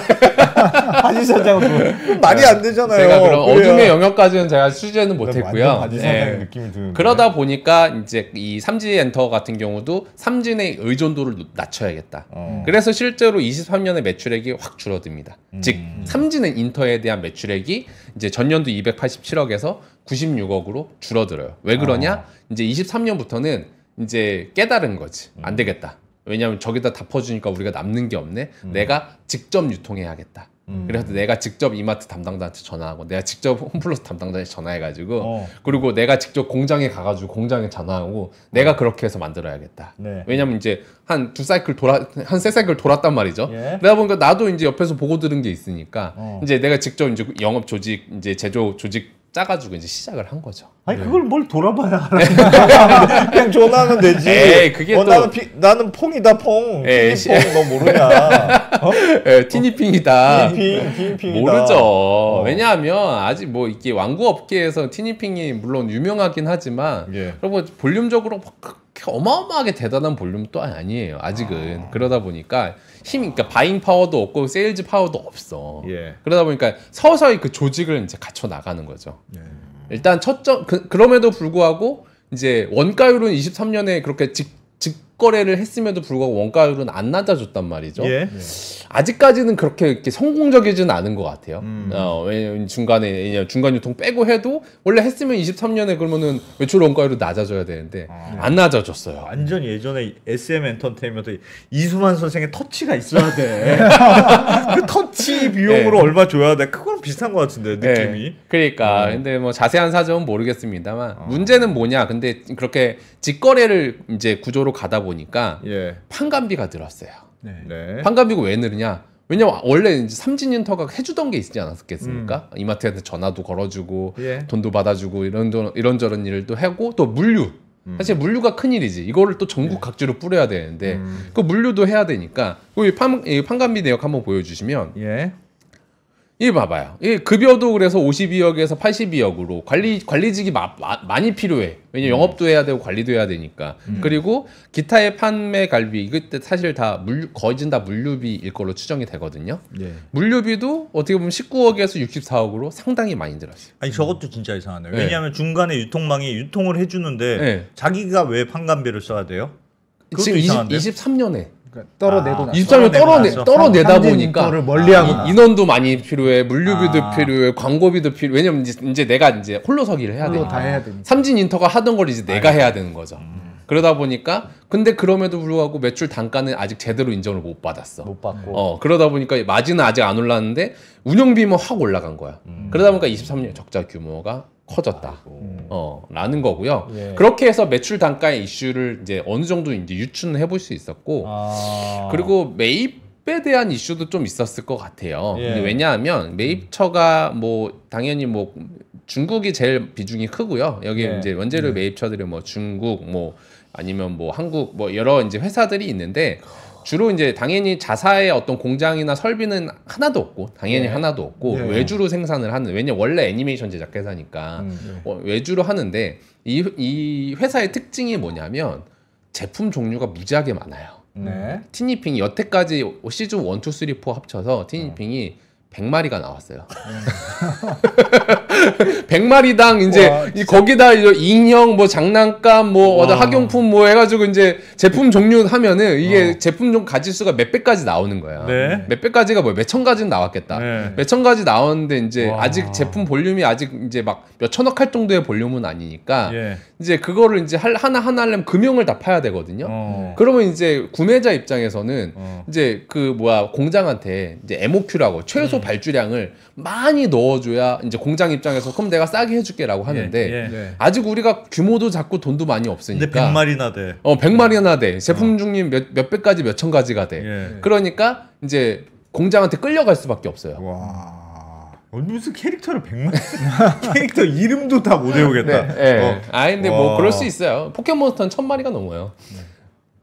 바지 사장 뭐 네. 말이 안 되잖아요. 제가 그런 그래야. 어둠의 영역까지는 제가 취재는 못했고요. 바지 사장 네. 느낌이 드는. 그러다 보니까 이제 이 삼지 엔터 같은 경우도 삼진의 의존도를 낮춰야겠다. 어. 그래서 실제로 23년의 매출액이 확 줄어듭니다. 음. 즉 삼진의 인터에 대한 매출액이 이제 전년도 287억에서 96억으로 줄어들어요. 왜 그러냐? 아. 이제 23년부터는 이제 깨달은 거지. 음. 안 되겠다. 왜냐하면 저기다 다 퍼주니까 우리가 남는 게 없네. 음. 내가 직접 유통해야겠다. 음. 그래서 내가 직접 이마트 담당자한테 전화하고 내가 직접 홈플러스 담당자한테 전화해가지고 어. 그리고 내가 직접 공장에 가가지고 공장에 전화하고 내가 어. 그렇게 해서 만들어야겠다. 네. 왜냐면 이제 한 두 사이클 돌아 한 세 사이클 돌았단 말이죠. 예. 그러다 보니까 나도 이제 옆에서 보고 들은 게 있으니까 어. 이제 내가 직접 이제 영업 조직 이제 제조 조직 짜가지고 이제 시작을 한 거죠. 아니 네. 그걸 뭘 돌아봐야 그냥 전화하면 되지. 에이, 네, 네, 그게 어, 또... 나는, 피, 나는 퐁이다 퐁. 에이, 네, 너 모르냐. 어? 티니핑이다. 티니핑, 모르죠. 어. 왜냐하면 아직 뭐 이게 완구 업계에서 티니핑이 물론 유명하긴 하지만 예. 그리고 볼륨적으로 막 어마어마하게 대단한 볼륨 또 아니에요. 아직은 아. 그러다 보니까 힘, 그러니까 바잉 파워도 없고 세일즈 파워도 없어. 예. 그러다 보니까 서서히 그 조직을 이제 갖춰 나가는 거죠. 예. 일단 첫점 그, 그럼에도 불구하고 이제 원가율은 23년에 그렇게 직, 거래를 했음에도 불구하고 원가율은 안 낮아졌단 말이죠. 예. 네. 아직까지는 그렇게 이렇게 성공적이진 않은 것 같아요. 음. 어, 왜냐면 중간에 중간 유통 빼고 해도 원래 했으면 23년에 그러면은 매출 원가율이 낮아져야 되는데 아. 네. 안 낮아졌어요. 완전 예전에 SM 엔터테인먼트 이수만 선생의 터치가 있어야 돼. 그 터치 비용으로 네. 얼마 줘야 돼. 그거 비슷한 것 같은데 네. 느낌이. 네, 그러니까 음. 근데 뭐 자세한 사정은 모르겠습니다만 어. 문제는 뭐냐 근데 그렇게 직거래를 이제 구조로 가다 보니까 예. 판관비가 늘었어요 네. 네. 네. 판관비가 왜늘느냐 왜냐면 원래 이제 삼진인터가 해주던 게 있지 않았겠습니까? 음. 이마트한테 전화도 걸어주고 예. 돈도 받아주고 이런저런 이런저런 일을 또 하고 또 물류. 음. 사실 물류가 큰 일이지. 이거를 또 전국 네. 각지로 뿌려야 되는데 음. 그 물류도 해야 되니까 그 이 판, 판관비 내역 한번 보여주시면 예. 이 봐봐요. 이 급여도 그래서 52억에서 82억으로 관리 관리직이 마, 마, 많이 필요해. 왜냐 면 음. 영업도 해야 되고 관리도 해야 되니까. 음. 그리고 기타의 판매 갈비 이때 사실 다 물, 거진 다 물류비일 걸로 추정이 되거든요. 예. 물류비도 어떻게 보면 19억에서 64억으로 상당히 많이 들었어요. 아니 저것도 진짜 이상하네요. 네. 왜냐하면 중간에 유통망이 유통을 해주는데 예. 자기가 왜 판관비를 써야 돼요? 지금 20, 23년에 그러니까 떨어내고 아, 23년 떨어내 떨어내다 보니까 멀리하고 아, 인원도 많이 필요해 물류비도 아. 필요해 광고비도 필요 왜냐면 이제, 이제 내가 이제 홀로 서기를 해야 되니까 해야 삼진 인터가 하던 걸 이제 내가 아, 예. 해야 되는 거죠 음. 그러다 보니까 근데 그럼에도 불구하고 매출 단가는 아직 제대로 인정을 못 받았어 못 받고 어 그러다 보니까 마진은 아직 안 올랐는데 운영비만 확 올라간 거야 음. 그러다 보니까 23년 적자 규모가 커졌다. 아 어, 라는 거고요. 예. 그렇게 해서 매출 단가의 이슈를 이제 어느 정도 이제 유추는 해볼 수 있었고, 아. 그리고 매입에 대한 이슈도 좀 있었을 것 같아요. 예. 왜냐하면 매입처가 뭐 당연히 뭐 중국이 제일 비중이 크고요. 여기 예. 이제 원재료 음. 매입처들이 뭐 중국 뭐 아니면 뭐 한국 뭐 여러 이제 회사들이 있는데 주로 이제 당연히 자사의 어떤 공장이나 설비는 하나도 없고 당연히 네. 하나도 없고 네. 외주로 생산을 하는 왜냐 원래 애니메이션 제작 회사니까 음, 네. 어, 외주로 하는데 이, 이 회사의 특징이 뭐냐면 제품 종류가 무지하게 많아요. 네. 티니핑이 여태까지 시즌 1, 2, 3, 4 합쳐서 티니핑이 어. 100마리가 나왔어요. 100마리당 이제 와, 거기다 인형 뭐 장난감 뭐 와. 학용품 뭐 해가지고 이제 제품 종류 하면은 이게 어. 제품 종 가지수가 몇 배까지 나오는 거야. 네. 몇 배까지가 뭐 몇천 가지는 나왔겠다. 네. 몇천 가지 나왔는데 이제 와. 아직 제품 볼륨이 아직 이제 막 몇천억 할 정도의 볼륨은 아니니까 예. 이제 그거를 이제 하나 하나 하려면 금융을 다 파야 되거든요. 어. 그러면 이제 구매자 입장에서는 어. 이제 그 뭐야 공장한테 이제 MOQ라고 최소 발주량을 많이 넣어줘야 이제 공장 입장에서 그럼 내가 싸게 해줄게라고 예, 하는데 예, 예. 아직 우리가 규모도 작고 돈도 많이 없으니까 근데 1마리나 돼. 어백마리나 돼. 어. 제품 중립 몇, 몇 배까지 몇천 가지가 돼. 예. 그러니까 이제 공장한테 끌려갈 수밖에 없어요. 와. 무슨 캐릭터를 백만 캐릭터 이름도 다 못 외우겠다. 네, 네. 어. 아 근데 뭐 와. 뭐 그럴 수 있어요. 포켓몬스터는 천 마리가 넘어요. 네.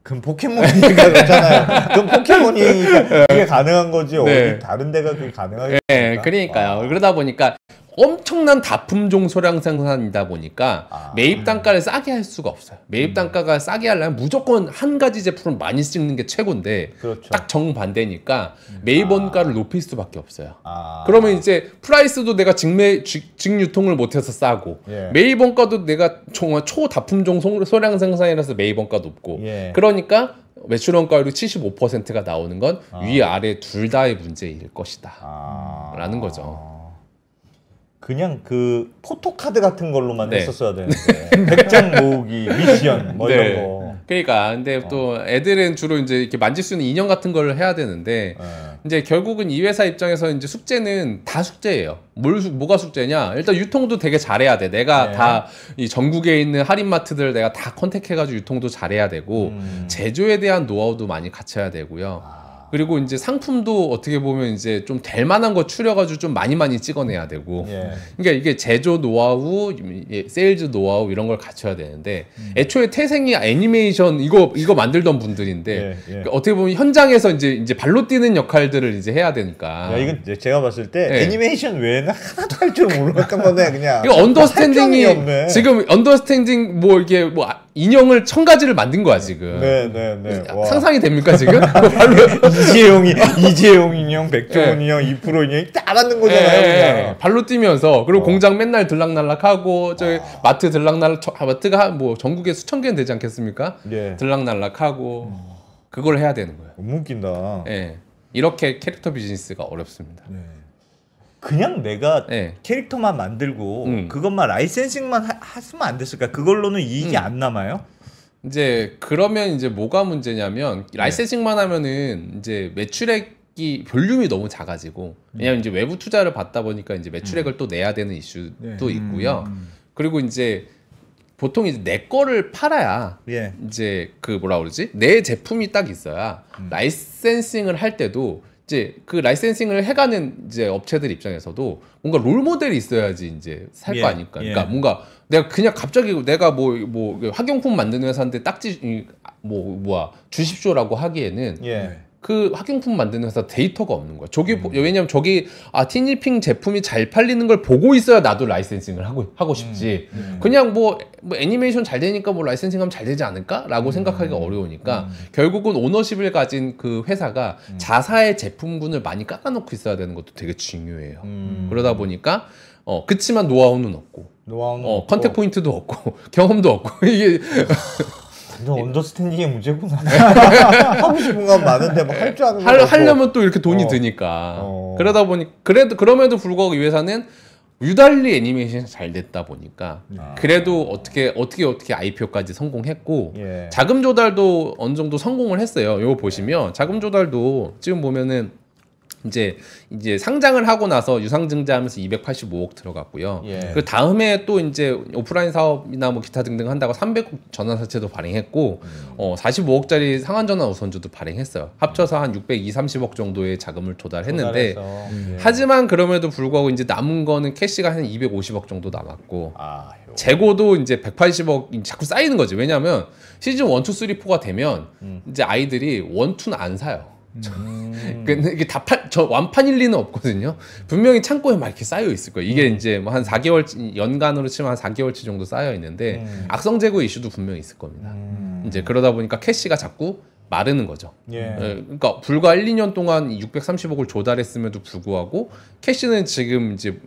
그럼 포켓몬이니까 그렇잖아요. 그럼 포켓몬이니까 그게 네. 가능한 거지. 네. 어디 다른 데가 그게 가능하겠습니까? 네, 그러니까요. 아. 그러다 보니까 엄청난 다품종 소량 생산이다 보니까 아. 매입 단가를 음. 싸게 할 수가 없어요. 매입 음. 단가가 싸게 하려면 무조건 한 가지 제품을 많이 찍는 게 최고인데 그렇죠. 딱 정반대니까 음. 매입 아. 원가를 높일 수밖에 없어요. 아. 그러면 이제 프라이스도 내가 직매 직, 유통을 못해서 싸고 예. 매입 원가도 내가 정말 초다품종 소량 생산이라서 매입 원가 높고 예. 그러니까 매출 원가율이 75%가 나오는 건위 아. 아래 둘 다의 문제일 것이다. 아. 라는 거죠. 그냥 그 포토카드 같은 걸로만 네. 했었어야 되는데 100장 모으기 미션 뭐 이런 네. 거 그러니까 근데 어. 또 애들은 주로 이제 이렇게 만질 수 있는 인형 같은 걸 해야 되는데 네. 이제 결국은 이 회사 입장에서 이제 숙제는 다 숙제예요. 뭘 뭐가 숙제냐? 일단 유통도 되게 잘해야 돼. 내가 네. 다이 전국에 있는 할인마트들 내가 다 컨택해가지고 유통도 잘해야 되고 음. 제조에 대한 노하우도 많이 갖춰야 되고요. 아. 그리고 이제 상품도 어떻게 보면 이제 좀 될 만한 거 추려가지고 좀 많이 많이 찍어내야 되고. 예. 그러니까 이게 제조 노하우, 예, 세일즈 노하우 이런 걸 갖춰야 되는데 음. 애초에 태생이 애니메이션 이거 이거 만들던 분들인데 예, 예. 그러니까 어떻게 보면 현장에서 이제 이제 발로 뛰는 역할들을 이제 해야 되니까. 야, 이건 제가 봤을 때 예. 애니메이션 외에는 하나도 할 줄 모르겠던 건데 그냥. 그러 언더스탠딩이 지금 언더스탠딩 뭐 이게 뭐. 아, 인형을 천 가지를 만든 거야 지금. 네네네. 네, 네. 네. 아, 상상이 됩니까 지금? 발로 그 이재용이 이재용 인형, 백종원 네. 인형, 이프로 인형 다 만든 거잖아요. 네, 네, 네. 발로 뛰면서 그리고 어. 공장 맨날 들락날락하고 어. 저 아. 마트 들락날락 마트가 뭐 전국에 수천 개는 되지 않겠습니까? 예. 들락날락하고 음. 그걸 해야 되는 거예요. 너무 웃긴다. 예. 이렇게 캐릭터 비즈니스가 어렵습니다. 네. 그냥 내가 네. 캐릭터만 만들고 음. 그것만 라이센싱만 하, 시면안 됐을까? 그걸로는 이익이 음. 안 남아요? 이제 그러면 이제 뭐가 문제냐면 네. 라이센싱만 하면은 이제 매출액이 볼륨이 너무 작아지고 왜냐면 음. 이제 외부 투자를 받다 보니까 이제 매출액을 음. 또 내야 되는 이슈도 네. 있고요. 음, 그리고 이제 보통 이제 내 거를 팔아야 예. 이제 그 뭐라 그러지 내 제품이 딱 있어야 음. 라이센싱을 할 때도 이제 그 라이센싱을 해가는 이제 업체들 입장에서도 뭔가 롤 모델이 있어야지 이제 살거 예, 아닐까. 예. 그러니까 뭔가 내가 그냥 갑자기 내가 뭐뭐 뭐 학용품 만드는 회사인데 딱지 아, 뭐 뭐야 주십시라고 하기에는 예. 그 학용품 만드는 회사 데이터가 없는 거야. 저기 음. 왜냐면 저기 아 티니핑 제품이 잘 팔리는 걸 보고 있어야 나도 라이센싱을 하고 하고 싶지. 음. 음. 그냥 뭐, 뭐, 애니메이션 잘 되니까 뭐 라이센싱하면 잘 되지 않을까라고 음. 생각하기가 어려우니까 음. 결국은 오너십을 가진 그 회사가 음. 자사의 제품군을 많이 깎아놓고 있어야 되는 것도 되게 중요해요. 그러다 보니까 어 그치만 노하우는 없고, 노하우는 어 없고. 컨택 포인트도 없고 경험도 없고 이게 완전 예. 언더스탠딩의 문제구나. 하고 싶은 건 많은데 막할줄 아는 거. 하려면 또 이렇게 돈이 어. 드니까. 어. 그러다 보니 그래도 그럼에도 불구하고 이 회사는 유달리 애니메이션잘 됐다 보니까 아. 그래도 어떻게 어떻게 어떻게 IPO까지 성공했고 예. 자금 조달도 어느 정도 성공을 했어요. 요거 보시면 자금 조달도 지금 보면은 이제 이제 상장을 하고 나서 유상증자하면서 285억 들어갔고요. 예. 그 다음에 또 이제 오프라인 사업이나 뭐 기타 등등 한다고 300억 전환사채도 발행했고 음. 어 45억짜리 상환전환 우선주도 발행했어요. 합쳐서 한 600, 2, 30억 정도의 자금을 조달했는데 음. 하지만 그럼에도 불구하고 이제 남은 거는 캐시가 한 250억 정도 남았고 아, 재고도 이제 180억 자꾸 쌓이는 거지. 왜냐하면 시즌 1, 2, 3, 4가 되면 음. 이제 아이들이 원투는 안 사요. 음. 이게 다 판, 저 완판일 리는 없거든요. 분명히 창고에 막 이렇게 쌓여 있을 거예요. 이게 음. 이제 뭐 한 4개월 연간으로 치면 한 4개월치 정도 쌓여 있는데 음. 악성 재고 이슈도 분명히 있을 겁니다. 음. 이제 그러다 보니까 캐시가 자꾸 마르는 거죠. 예. 예 그러니까 불과 1, 2년 동안 630억을 조달했음에도 불구하고 캐시는 지금 이제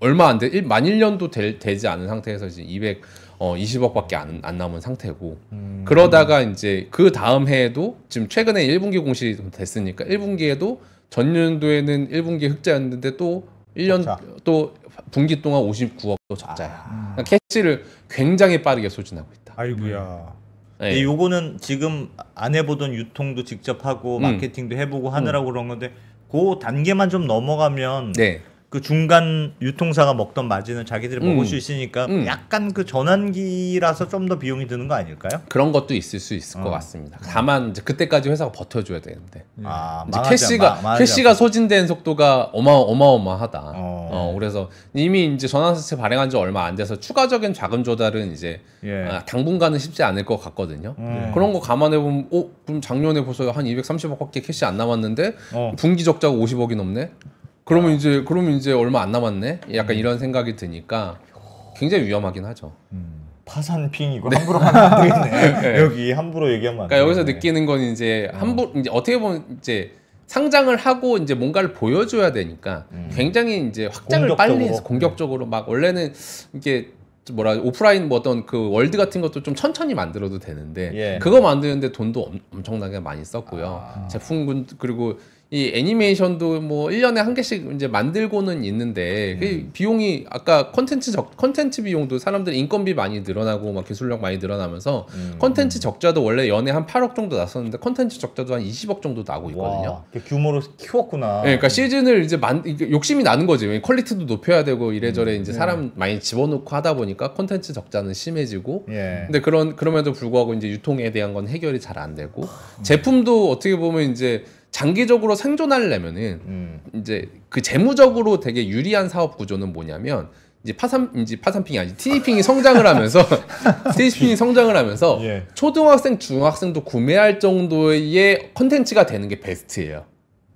얼마 안 돼, 만 1년도 되, 지 않은 상태에서 이제 200어 20억밖에 안, 안 남은 상태고 음. 그러다가 이제 그 다음 해에도 지금 최근에 1분기 공시이 됐으니까 1분기에도 전년도에는 1분기 흑자였는데 또 1년 적자. 또 분기 동안 59억도 적자야. 아. 그러니까 캐시를 굉장히 빠르게 소진하고 있다. 아이구야 네. 요거는 지금 안 해보던 유통도 직접 하고 음. 마케팅도 해보고 하느라고 음. 그런 건데 그 단계만 좀 넘어가면 네. 그 중간 유통사가 먹던 마진을 자기들이 음. 먹을 수 있으니까 음. 약간 그 전환기라서 좀 더 비용이 드는 거 아닐까요? 그런 것도 있을 수 있을 어. 것 같습니다. 다만 이제 그때까지 회사가 버텨줘야 되는데 음. 아, 캐시가 마, 캐시가 소진된 속도가 어마 어마어마하다. 어. 어. 그래서 이미 이제 전환사채 발행한 지 얼마 안 돼서 추가적인 자금 조달은 이제 예. 아, 당분간은 쉽지 않을 것 같거든요. 음. 네. 그런 거 감안해 보면 어 그럼 작년에 벌써 한 230억밖에 캐시 안 남았는데 어. 분기 적자가 50억이 넘네. 그러면 이제 그러면 이제 얼마 안 남았네. 약간 음. 이런 생각이 드니까 굉장히 위험하긴 하죠. 음. 파산핑이고 네. 함부로 하면 안 되겠네. 네. 여기 함부로 얘기하면 안 그러니까 여기서 느끼는 건 이제 어. 함부 로 이제 어떻게 보면 이제 상장을 하고 이제 뭔가를 보여줘야 되니까 음. 굉장히 이제 확장을 빨리 해서 공격적으로 막 원래는 이게 뭐라 오프라인 뭐 어떤 그 월드 같은 것도 좀 천천히 만들어도 되는데 예. 그거 만드는데 돈도 엄, 청나게 많이 썼고요. 아. 제품군 그리고 이 애니메이션도 뭐 1년에 한 개씩 이제 만들고는 있는데 그 음. 비용이 아까 컨텐츠 적 컨텐츠 비용도 사람들 인건비 많이 늘어나고 막 기술력 많이 늘어나면서 컨텐츠 음. 적자도 원래 연에 한 8억 정도 났었는데 컨텐츠 적자도 한 20억 정도 나고 있거든요. 와, 규모로 키웠구나. 네, 그러니까 시즌을 이제 만 욕심이 나는 거지. 퀄리티도 높여야 되고 이래저래 음. 이제 예. 사람 많이 집어넣고 하다 보니까 컨텐츠 적자는 심해지고. 예. 근데 그런 그럼에도 불구하고 이제 유통에 대한 건 해결이 잘 안 되고 제품도 어떻게 보면 이제 장기적으로 생존하려면은 음. 이제 그 재무적으로 되게 유리한 사업 구조는 뭐냐면 이제 파산 이제 파산핑이 아니지 티니핑이 성장을 하면서 티니핑이 성장을 하면서 예. 초등학생 중학생도 구매할 정도의 컨텐츠가 되는 게 베스트예요.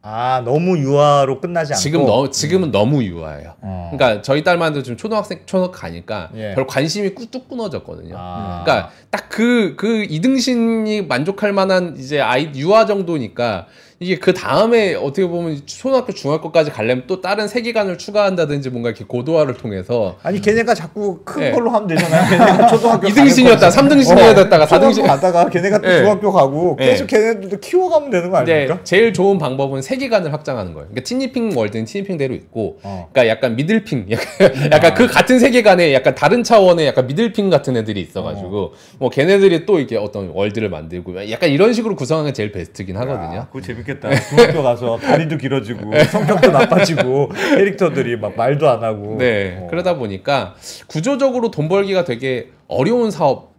아 너무 유아로 끝나지 않고 지금 너, 지금은 음. 너무 유아예요. 어. 그러니까 저희 딸만도 지금 초등학생 초등 가니까 예. 별 관심이 꾹뚝 끊어졌거든요. 아. 그러니까 딱그그 그 이등신이 만족할 만한 이제 아이 유아 정도니까 이게 그 다음에 어떻게 보면 초등학교 중학교까지 가려면 또 다른 세계관을 추가한다든지 뭔가 이렇게 고도화를 통해서 아니 걔네가 자꾸 큰 네. 걸로 하면 되잖아요. 걔네가 초등학교 2등신이었다, 3등신이 어, 됐다가 4등신 가다가 걔네가 또 네. 중학교 가고 예. 계속 네. 걔네들도 키워가면 되는 거 네, 아닙니까? 제일 좋은 방법은 세계관을 확장하는 거예요. 그러니까 티니핑 월드는 티니핑대로 있고, 어. 그러니까 약간 미들핑, 약간, 음. 약간 아. 그 같은 세계관에 약간 다른 차원의 약간 미들핑 같은 애들이 있어가지고 어. 뭐 걔네들이 또 이게 어떤 월드를 만들고 약간 이런 식으로 구성하는 게 제일 베스트긴 하거든요. 야, 그거 재밌 그렇겠다. 중학교 가서 다리도 길어지고 네. 성격도 나빠지고 캐릭터들이 막 말도 안 하고. 네. 어. 그러다 보니까 구조적으로 돈 벌기가 되게 어려운 사업.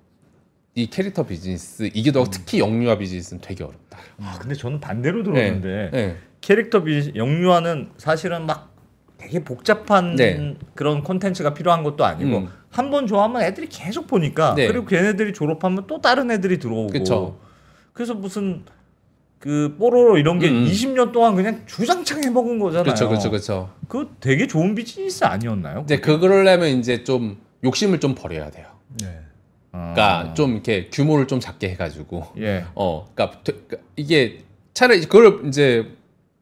이 캐릭터 비즈니스 이기도 음. 특히 영유아 비즈니스는 되게 어렵다. 아 근데 저는 반대로 들었는데 네. 네. 캐릭터 비즈 영유아는 사실은 막 되게 복잡한 네. 그런 콘텐츠가 필요한 것도 아니고 음. 한번 좋아하면 애들이 계속 보니까 네. 그리고 걔네들이 졸업하면 또 다른 애들이 들어오고 그쵸. 그래서 무슨 그 뽀로로 이런 게 음. 20년 음. 동안 그냥 주장창 해먹은 거잖아요. 그렇죠, 그렇죠, 그 되게 좋은 비즈니스 아니었나요? 이제 그걸려면 이제 좀 욕심을 좀 버려야 돼요. 네. 그러니까 아. 그러니까 좀 이렇게 규모를 좀 작게 해가지고, 예. 어, 그러니까, 그러니까 이게 차라리 그걸 이제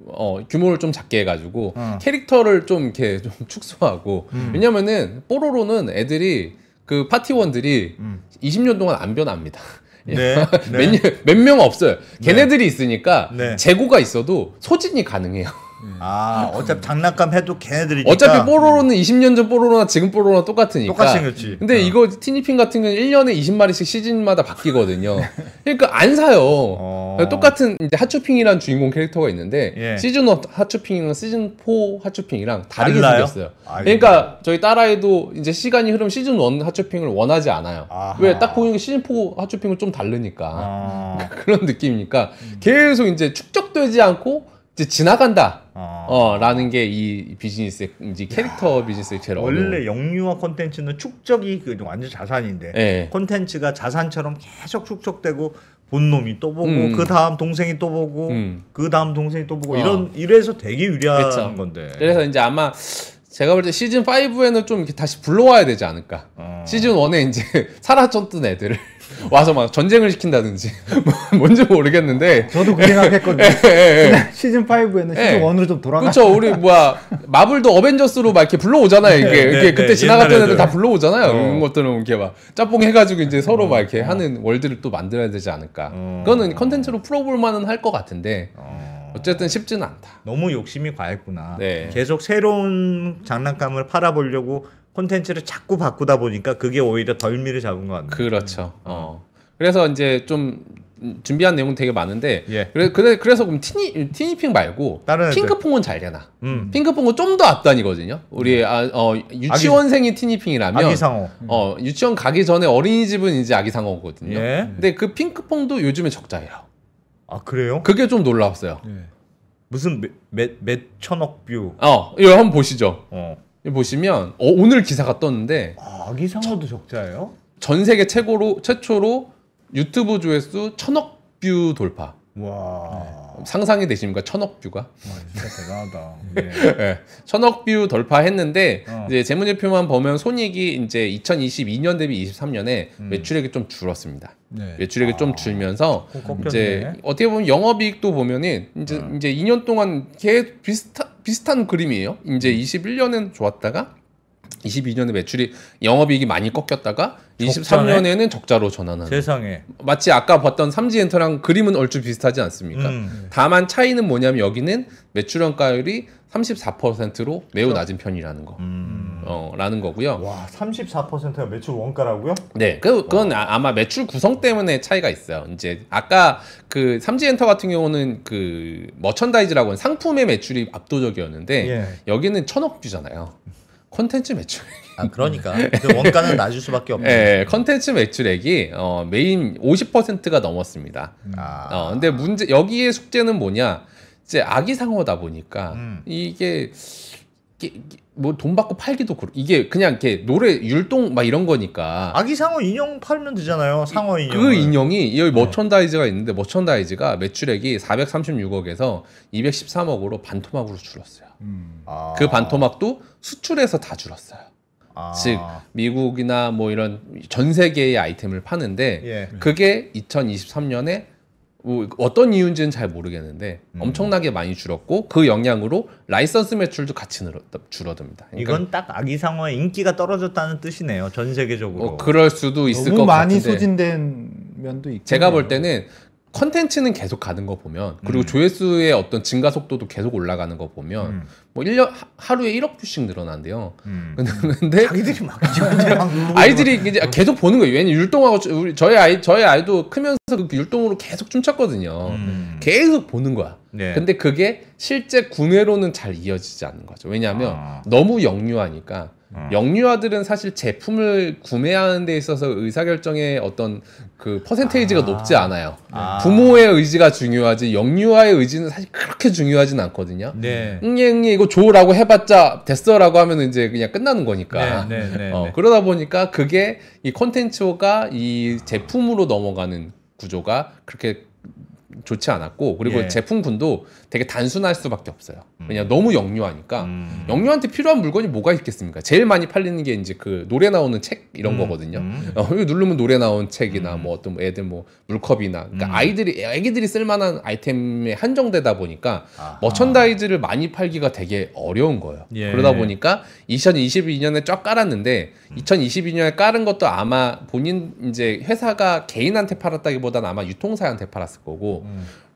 어, 규모를 좀 작게 해가지고 어. 캐릭터를 좀 이렇게 좀 축소하고 음. 왜냐면은 뽀로로는 애들이 그 파티원들이 음. 20년 동안 안 변합니다. 예. 네, 네. 몇명 없어요. 걔네들이 네. 있으니까 네. 재고가 있어도 소진이 가능해요. 예. 아 어차피 장난감 해도 걔네들이 어차피 뽀로로는 20년 전 뽀로로나 지금 뽀로로나 똑같으니까 똑같이 생겼지 근데 어. 이거 티니핑 같은 경우는 1년에 20마리씩 시즌마다 바뀌거든요 그러니까 안 사요 어. 그러니까 똑같은 이제 하츄핑이라는 주인공 캐릭터가 있는데 예. 시즌 1 하츄핑이랑 시즌 4 하츄핑이랑 다르게 달라요? 생겼어요 아이고. 그러니까 저희 딸아이도 이제 시간이 흐름 시즌 1 하츄핑을 원하지 않아요 왜 딱 보니까 시즌 4 하츄핑은 좀 다르니까 아. 그런 느낌이니까 음. 계속 이제 축적되지 않고 이제 지나간다. 아. 어, 라는 게 이 비즈니스의 이제 캐릭터 야. 비즈니스의 제로 원래 영유아 콘텐츠는 축적이 그 완전 자산인데 예. 콘텐츠가 네. 자산처럼 계속 축적되고 본 놈이 또 보고 음. 그 다음 동생이 또 보고 음. 그 다음 동생이 또 보고 어. 이런 이래서 되게 유리한 그쵸. 건데. 그래서 이제 아마 제가 볼 때 시즌 5에는 좀 이렇게 다시 불러와야 되지 않을까. 어. 시즌 1에 이제 사라졌던 애들을 와서 막 전쟁을 시킨다든지 뭐, 뭔지 모르겠는데 저도 그 생각했거든요. 예, 예, 예. 시즌 5에는 시즌 1으로 예. 좀 돌아가. 그렇죠. 우리 뭐야 마블도 어벤져스로 막 이렇게 불러오잖아요. 이게, 네, 네 이게 네, 그때 네, 지나갔던 애들 다 어. 불러오잖아요. 어. 그런 것들은 이렇게 막 짬뽕 해가지고 이제 어, 서로 어. 막 이렇게 어. 하는 월드를 또 만들어야 되지 않을까. 어. 그거는 컨텐츠로 풀어볼 만은 할 것 같은데. 어쨌든 쉽지는 않다. 너무 욕심이 과했구나. 네. 계속 새로운 장난감을 팔아보려고 콘텐츠를 자꾸 바꾸다 보니까 그게 오히려 덜 미를 잡은 것 같네요. 그렇죠. 음. 어. 그래서 이제 좀 준비한 내용 되게 많은데 예. 그래, 그래, 그래서 그럼 티니, 티니핑 말고 다른 핑크퐁은 잘 되나 음. 핑크퐁은 좀 더 앞단이거든요 우리 음. 아, 어, 유치원생이 아기, 티니핑이라면 아기상어 음. 어, 유치원 가기 전에 어린이집은 이제 아기상어거든요 예. 근데 그 핑크퐁도 요즘에 적자예요 아 그래요? 그게 좀 놀라웠어요 예. 무슨 몇 천억 뷰어 이거 한번 보시죠 어. 보시면 어, 오늘 기사가 떴는데 아, 기상어도 적자예요? 전 세계 최고로 최초로 유튜브 조회수 천억 뷰 돌파. 와. 네. 상상이 되십니까? 천억 뷰가? 와, 진짜 대단하다. 예. 네. 예. 천억 뷰 돌파했는데 어. 이제 재무제표만 보면 손익이 이제 2022년 대비 23년에 음. 매출액이 좀 줄었습니다. 네. 매출액이 아. 좀 줄면서 이제 어떻게 보면 영업이익도 보면은 이제 음. 이제 2년 동안 계속 비슷한 비슷한 그림이에요. 이제 21년은 음. 좋았다가 22년에 매출이 영업이익이 많이 꺾였다가 적자네? 23년에는 적자로 전환하는 세상에 마치 아까 봤던 삼지엔터랑 그림은 얼추 비슷하지 않습니까? 음. 다만 차이는 뭐냐면 여기는 매출원가율이 34%로 매우 그렇죠? 낮은 편이라는 거. 음. 어, 라는 거고요. 와, 34%가 매출 원가라고요? 네. 그 그건 와. 아, 아마 매출 구성 때문에 차이가 있어요. 이제 아까 그 삼지엔터 같은 경우는 그 머천다이즈라고 하는 상품의 매출이 압도적이었는데 예. 여기는 천억 뷰잖아요. 콘텐츠 매출. 아 그러니까 그 원가는 낮을 수밖에 없네. 예, 예, 컨텐츠 매출액이 어, 메인 50%가 넘었습니다. 음. 아. 어, 근데 문제 여기에 숙제는 뭐냐? 이제 아기 상어다 보니까 음. 이게 뭐돈 받고 팔기도 그렇고 이게 그냥 이렇게 노래 율동 막 이런 거니까 아기 상어 인형 팔면 되잖아요 상어 인형 그 인형이 여기 네. 머천다이즈가 있는데 머천다이즈가 매출액이 436억에서 213억으로 반토막으로 줄었어요 음. 아. 그 반토막도 수출해서 다 줄었어요 아. 즉 미국이나 뭐 이런 전 세계의 아이템을 파는데 예. 그게 2023년에 어떤 이유인지는 잘 모르겠는데 음. 엄청나게 많이 줄었고 그 영향으로 라이선스 매출도 같이 늘어, 줄어듭니다. 그러니까 이건 딱 아기상어의 인기가 떨어졌다는 뜻이네요. 전 세계적으로. 어, 그럴 수도 있을 것 같은데. 너무 많이 소진된 면도 있고. 제가 볼 때는 컨텐츠는 계속 가는 거 보면 그리고 음. 조회수의 어떤 증가 속도도 계속 올라가는 거 보면 음. 뭐 1년 하, 루에 1억 뷰씩 늘어난대요. 음. 근데 자기들이 막 아이들이 이제 계속 보는 거예요. 왜냐면 율동하고 우리 저희 아이 저희 아이도 크면서 그 율동으로 계속 춤췄거든요. 음. 계속 보는 거야. 네. 근데 그게 실제 구매로는잘 이어지지 않는 거죠. 왜냐하면 아. 너무 역류하니까 음. 영유아들은 사실 제품을 구매하는 데 있어서 의사결정에 어떤 그 퍼센테이지가 아. 높지 않아요. 아. 부모의 의지가 중요하지 영유아의 의지는 사실 그렇게 중요하진 않거든요. 네. 응예 응예 이거 줘라고 해봤자 됐어라고 하면 이제 그냥 끝나는 거니까. 네, 네, 네 어, 네. 그러다 보니까 그게 이컨텐츠가이 제품으로 넘어가는 구조가 그렇게 좋지 않았고 그리고 예. 제품군도 되게 단순할 수밖에 없어요. 음. 왜냐 너무 영유하니까 음. 영유한테 필요한 물건이 뭐가 있겠습니까? 제일 많이 팔리는 게 이제 그 노래 나오는 책 이런 음. 거거든요. 음. 어, 누르면 노래 나온 책이나 음. 뭐 어떤 애들 뭐 물컵이나 그러니까 음. 아이들이 애기들이 쓸만한 아이템에 한정되다 보니까 아하. 머천다이즈를 많이 팔기가 되게 어려운 거예요. 예. 그러다 보니까 2022년에 쫙 깔았는데 2022년에 깔은 것도 아마 본인 이제 회사가 개인한테 팔았다기보다는 아마 유통사한테 팔았을 거고.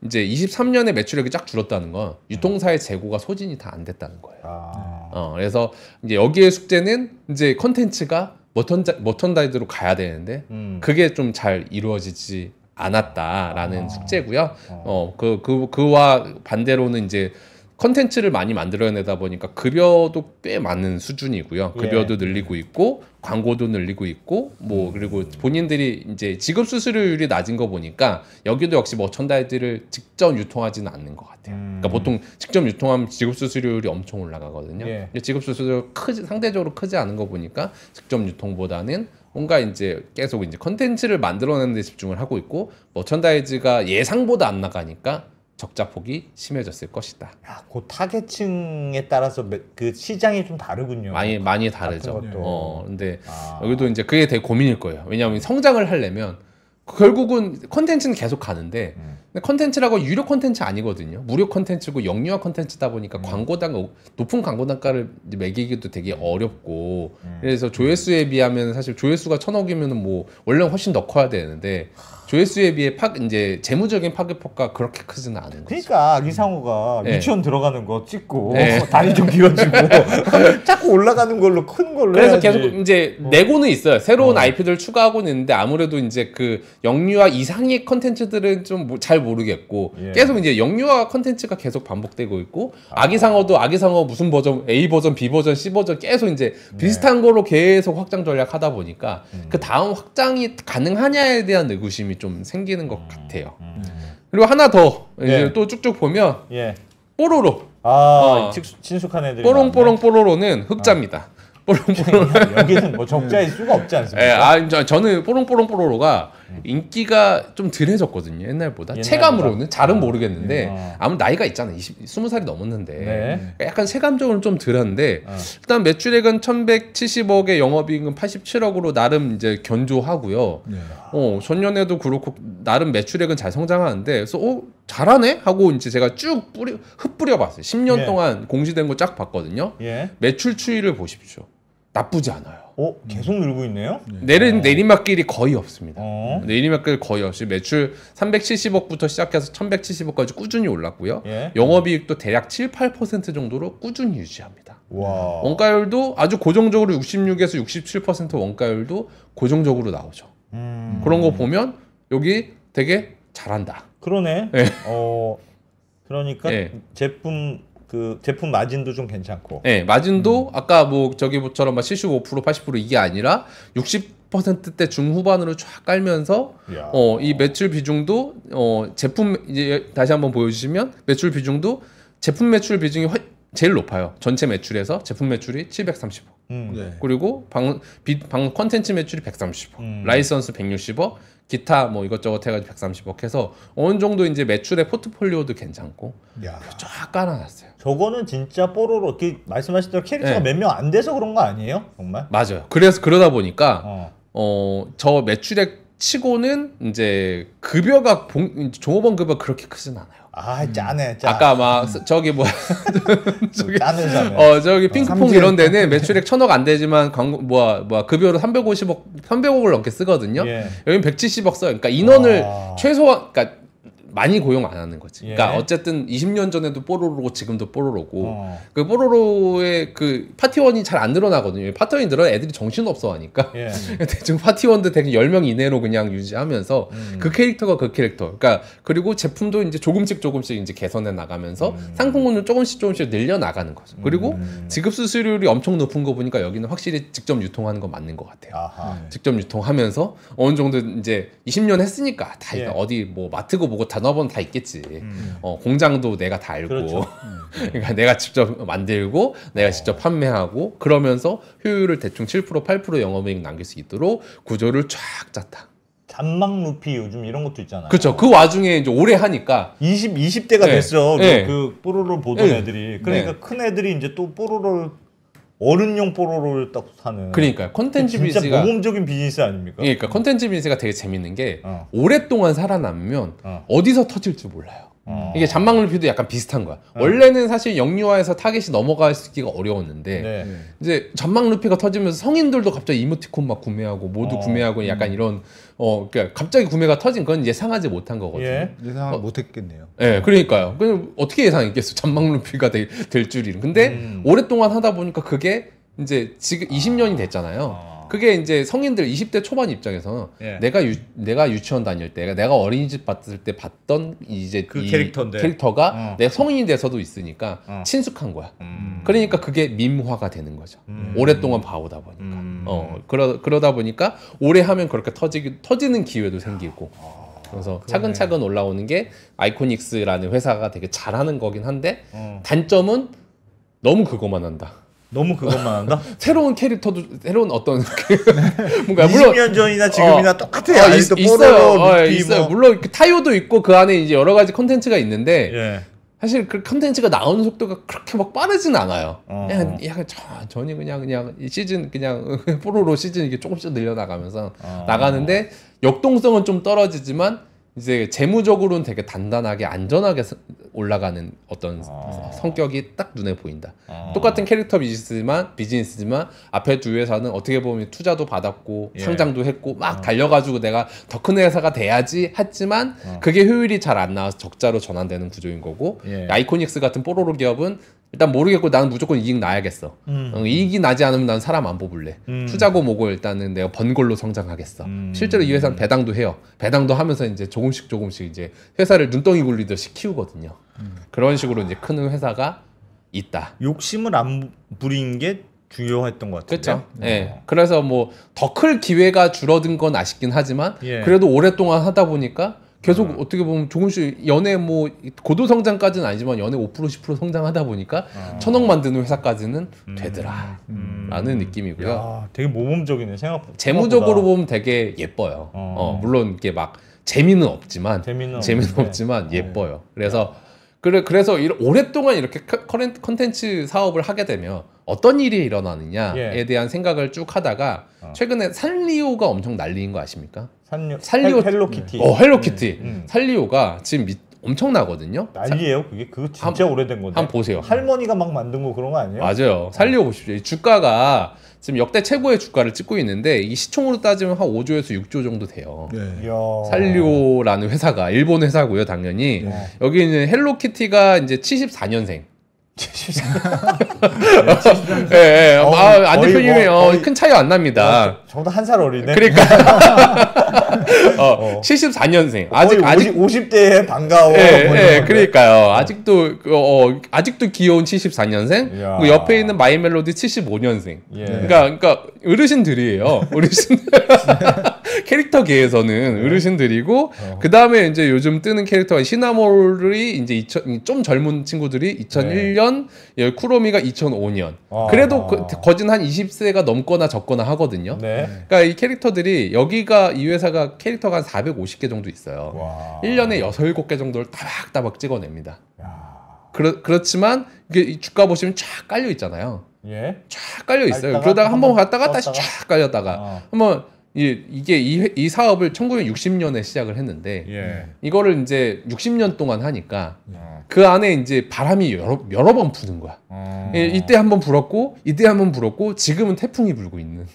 이제 23년에 매출액이 쫙 줄었다는 건 음. 유통사의 재고가 소진이 다 안 됐다는 거예요. 아. 어, 그래서 이제 여기에 숙제는 이제 컨텐츠가 머턴다이드로 가야 되는데 음. 그게 좀 잘 이루어지지 않았다라는 아. 숙제고요. 어. 어, 그, 그, 그와 반대로는 이제 컨텐츠를 많이 만들어내다 보니까 급여도 꽤 많은 수준이고요. 예. 급여도 예. 늘리고 있고 광고도 늘리고 있고 뭐 음. 그리고 본인들이 이제 지급 수수료율이 낮은 거 보니까 여기도 역시 뭐천다이즈를 직접 유통하지는 않는 것 같아요. 음. 그러니까 보통 직접 유통하면 지급 수수료율이 엄청 올라가거든요. 예. 지급 수수료 크지 상대적으로 크지 않은 거 보니까 직접 유통보다는 뭔가 이제 계속 이제 컨텐츠를 만들어내는 데 집중을 하고 있고 뭐천다이즈가 예상보다 안 나가니까 적자 폭이 심해졌을 것이다. 야, 그 타겟층에 따라서 그 시장이 좀 다르군요. 많이 많이 다르죠. 어, 근데 아. 여기도 이제 그게 되게 고민일 거예요. 왜냐하면 성장을 하려면 결국은 컨텐츠는 계속 가는데 음. 근데 컨텐츠라고 유료 컨텐츠 아니거든요. 무료 컨텐츠고 영유아 컨텐츠다 보니까 음. 광고단 높은 광고 단가를 매기기도 되게 음. 어렵고 음. 그래서 조회수에 비하면 사실 조회수가 천억이면 뭐 원래 훨씬 더 커야 되는데 조회수에 비해 파, 이제 재무적인 파급효과 그렇게 크지는 않은 거죠. 그러니까 이상호가 음. 네. 유치원 들어가는 거 찍고 네. 다리 좀 길어지고 자꾸 올라가는 걸로 큰 걸로 그래서 해야지. 계속 이제 어. 내고는 있어요. 새로운 어. IP들을 추가하고 있는데 아무래도 이제 그 영유아 이상의 컨텐츠들은 좀 잘 모르겠고 예. 계속 이제 영유아 컨텐츠가 계속 반복되고 있고 아. 아기상어도 아기상어 무슨 버전 A 버전 B 버전 C 버전 계속 이제 네. 비슷한 네. 거로 계속 확장 전략하다 보니까 음. 그 다음 확장이 가능하냐에 대한 의구심이 좀 생기는 것 음, 같아요. 음, 음. 그리고 하나 더 이제 예. 또 쭉쭉 보면 예. 뽀로로. 아, 어. 친숙한 애들. 뽀롱뽀롱 뽀로로는 흑자입니다. 아. 뽀롱뽀로 여기는 뭐 적자일 수가 없지 예, 않습니까? 예, 아, 저, 저는 뽀롱뽀롱 뽀로로가 인기가 좀 덜해졌거든요 옛날보다 체감으로는 잘은 모르겠는데 음, 어. 아무 나이가 있잖아 20, 20살이 넘었는데 네. 약간 체감적으로 좀 덜한데 아. 일단 매출액은 1170억에 영업이익은 87억으로 나름 이제 견조하고요 네. 어 전년에도 그렇고 나름 매출액은 잘 성장하는데 그래서 어 잘하네 하고 이제 제가 쭉 뿌리 흩뿌려 봤어요 10년 예. 동안 공시된 거 쫙 봤거든요 예. 매출 추이를 보십시오 나쁘지 않아요 어 계속 늘고 있네요. 네. 내린 어. 내리막길이 거의 없습니다. 어. 내리막길 거의 없이 매출 370억부터 시작해서 1,170억까지 꾸준히 올랐고요. 예. 영업이익도 대략 7, 8% 정도로 꾸준히 유지합니다. 와. 원가율도 아주 고정적으로 66에서 67% 원가율도 고정적으로 나오죠. 음. 그런 거 보면 여기 되게 잘한다. 그러네. 네. 어, 그러니까 네. 제품 그 제품 마진도 좀 괜찮고. 네, 마진도 음. 아까 뭐 저기처럼 막 75%, 80% 이게 아니라 60%대 중후반으로 쫙 깔면서 어, 이 매출 비중도 어, 제품 이제 다시 한번 보여주시면 매출 비중도 제품 매출 비중이 훨 제일 높아요. 전체 매출에서 제품 매출이 730억. 음, 네. 그리고 방, 비, 방 콘텐츠 매출이 130억. 음. 라이선스 160억. 기타 뭐 이것저것 해가지고 130억 해서 어느 정도 이제 매출의 포트폴리오도 괜찮고 쫙 깔아놨어요. 저거는 진짜 뽀로로 이렇게 그 말씀하신 대로 캐릭터가 네. 몇명 안 돼서 그런 거 아니에요? 정말? 맞아요. 그래서 그러다 보니까 어, 어저 매출액 치고는 이제 급여가 봉, 종업원 급여 그렇게 크진 않아요. 아 짠해 음. 짠. 아까 막 음. 저기 뭐야 음, 어, 저기 어 저기 핑크퐁 어, 이런 데는 음. 매출액 천억 안 되지만 광고 뭐야 뭐야 급여로 350억 300억을 넘게 쓰거든요 예. 여긴 170억 써요 그러니까 인원을 와. 아. 최소한 그러니까 많이 고용 안 하는 거지. 그러니까 예. 그러니까 어쨌든 20년 전에도 뽀로로고 지금도 뽀로로고 어. 그 뽀로로의 그 파티원이 잘 안 늘어나거든요. 파티원이 늘어 애들이 정신 없어 하니까 예. 대충 파티원들 대충 10명 이내로 그냥 유지하면서 음. 그 캐릭터가 그 캐릭터. 그러니까 그리고 제품도 이제 조금씩 조금씩 이제 개선해 나가면서 음. 상품군을 조금씩 조금씩 늘려 나가는 거죠. 그리고 음. 지급 수수료율이 엄청 높은 거 보니까 여기는 확실히 직접 유통하는 거 맞는 것 같아요. 아하. 직접 유통하면서 어느 정도 이제 20년 했으니까 다 예. 어디 뭐 마트고 보고 다 단어번 다 있겠지. 음. 어, 공장도 내가 다 알고. 그렇죠. 음. 그러니까 내가 직접 만들고 내가 어. 직접 판매하고 그러면서 효율을 대충 7% 8% 영업이익 남길 수 있도록 구조를 쫙 짰다. 잔망 루피 요즘 이런 것도 있잖아요. 그렇죠. 그 와중에 이제 오래 하니까 20 20대가 네. 됐어. 그, 네. 그 뽀로로 보던 네. 애들이. 그러니까 네. 큰 애들이 이제 또 뽀로로 어른용 뽀로로를 딱 사는. 그러니까 요 컨텐츠 비즈가 진짜 모범적인 비즈니스 아닙니까? 그러니까 컨텐츠 비즈니가 되게 재밌는 게 어. 오랫동안 살아남으면 어. 디서 터질지 몰라요. 어. 이게 잔망 루피도 약간 비슷한 거야. 어. 원래는 사실 영유아에서 타겟이 넘어가기가 어려웠는데 네. 네. 이제 잔망 루피가 터지면서 성인들도 갑자기 이모티콘 막 구매하고 모두 어. 구매하고 약간 음. 이런 어 그러니까 갑자기 구매가 터진 건 예상하지 못한 거거든요. 예. 예상 어. 못했겠네요. 예, 그러니까요. 그 어떻게 예상했겠어? 잔망 루피가 될, 될 줄이. 근데 음. 오랫동안 하다 보니까 그게 이제 지금 20년이 됐잖아요. 아. 그게 이제 성인들 20대 초반 입장에서는 예. 내가 유, 내가 유치원 다닐 때 내가 어린이집 봤을 때 봤던 이제 그 캐릭터인데 캐릭터가 어. 내 성인이 돼서도 있으니까 어. 친숙한 거야. 음. 그러니까 그게 민화가 되는 거죠. 음. 오랫동안 봐오다 보니까 음. 어 그러 그러다 보니까 오래 하면 그렇게 터지 터지는 기회도 생기고. 어. 그래서 그러네. 차근차근 올라오는 게 아이코닉스라는 회사가 되게 잘하는 거긴 한데 어. 단점은 너무 그거만 한다. 너무 그것만 한다? 새로운 캐릭터도 새로운 어떤 그 뭔가 물론 20년 전이나 어, 지금이나 어, 똑같아요. 어, 있, 있어요. 어, 뭐. 있어요. 뭐. 물론 그 타이어도 있고 그 안에 이제 여러 가지 컨텐츠가 있는데 예. 사실 그 컨텐츠가 나오는 속도가 그렇게 막 빠르진 않아요. 어. 그냥, 그냥 전이 그냥 그냥 시즌 그냥 포로로 시즌 이게 조금씩 늘려 나가면서 어. 나가는데 역동성은 좀 떨어지지만 이제 재무적으로는 되게 단단하게 안전하게 올라가는 어떤 아... 성격이 딱 눈에 보인다. 아... 똑같은 캐릭터 비즈니스지만 비즈니스지만 앞에 두 회사는 어떻게 보면 투자도 받았고 예. 상장도 했고 막 어... 달려가지고 내가 더 큰 회사가 돼야지 했지만 어... 그게 효율이 잘 안 나와서 적자로 전환되는 구조인 거고 예. 아이코닉스 같은 뽀로로 기업은 일단 모르겠고 나는 무조건 이익 나야겠어. 음. 어, 이익이 나지 않으면 난 사람 안 뽑을래. 음. 투자고 뭐고 일단은 내가 번걸로 성장하겠어. 음. 실제로 이 회사는 배당도 해요. 배당도 하면서 이제 조금씩 조금씩 이제 회사를 눈덩이 굴리듯이 키우거든요. 음. 그런 식으로 이제 큰 회사가 있다. 욕심을 안 부린 게 중요했던 것 같아요. 그렇죠. 음. 예. 네. 그래서 뭐 더 클 기회가 줄어든 건 아쉽긴 하지만 예. 그래도 오랫동안 하다 보니까 계속 음. 어떻게 보면 조금씩 연애 뭐 고도 성장까지는 아니지만 연애 5% 10% 성장하다 보니까 아. 천억 만드는 회사까지는 음. 되더라 음. 라는 느낌이고요. 야, 되게 모범적이네 생각 재무적으로 보면 되게 예뻐요. 어. 어 물론 이게 막 재미는 없지만 재미는, 재미는 없지만 어. 예뻐요. 그래서 그래 그래서 이런, 오랫동안 이렇게 커렌 컨텐츠 사업을 하게 되면 어떤 일이 일어나느냐에 예. 대한 생각을 쭉 하다가 어. 최근에 산리오가 엄청 난리인 거 아십니까? 산류, 살리오 헬로키티. 어, 헬로키티. 네. 음. 살리오가 지금 밑, 엄청나거든요. 난리예요, 그게. 그 진짜 한, 오래된 건데. 한번 보세요. 할머니가 막 만든 거 그런 거 아니에요? 맞아요. 어. 살리오 보십시오. 주가가 지금 역대 최고의 주가를 찍고 있는데 이 시총으로 따지면 한 5조에서 6조 정도 돼요. 네. 살리오라는 회사가 일본 회사고요, 당연히. 네. 여기 있는 헬로키티가 이제 74년생. 7 3 예, 예. 어, 아, 안 대표님이 뭐, 어, 큰 차이 가안 납니다. 어, 저보다 한살 어리네. 그러니까. 어, 어. 74년생. 아직, 50, 아직. 50대에 반가워. 예, 뭐 예, 그러니까요. 어. 아직도, 그, 어, 아직도 귀여운 74년생. 그 옆에 있는 마이 멜로디 75년생. 예. 그러니까, 그러니까 어르신들이에요. 어르신들. 캐릭터계에서는 네. 어르신들이고 어. 그 다음에 이제 요즘 뜨는 캐릭터가 시나몰이 이제 2000, 좀 젊은 친구들이 2001년 예, 쿠로미가 2005년 어. 아. 그래도 그, 거진 한 20세가 넘거나 적거나 하거든요. 네. 그러니까 이 캐릭터들이 여기가 이 회사가 캐릭터가 한 450개 정도 있어요. 와. 1년에 6, 7개 정도를 따박따박 찍어냅니다. 그렇, 그렇지만 이게 주가 보시면 쫙 깔려 있잖아요. 예? 쫙 깔려 있어요. 그러다가 한 번 갔다가 다시 쫙 깔렸다가 아. 한번 이게 이, 이 사업을 1960년에 시작을 했는데 예. 이거를 이제 60년 동안 하니까 아. 그 안에 이제 바람이 여러, 여러 번 부는 거야. 아. 이때 한번 불었고 이때 한번 불었고 지금은 태풍이 불고 있는.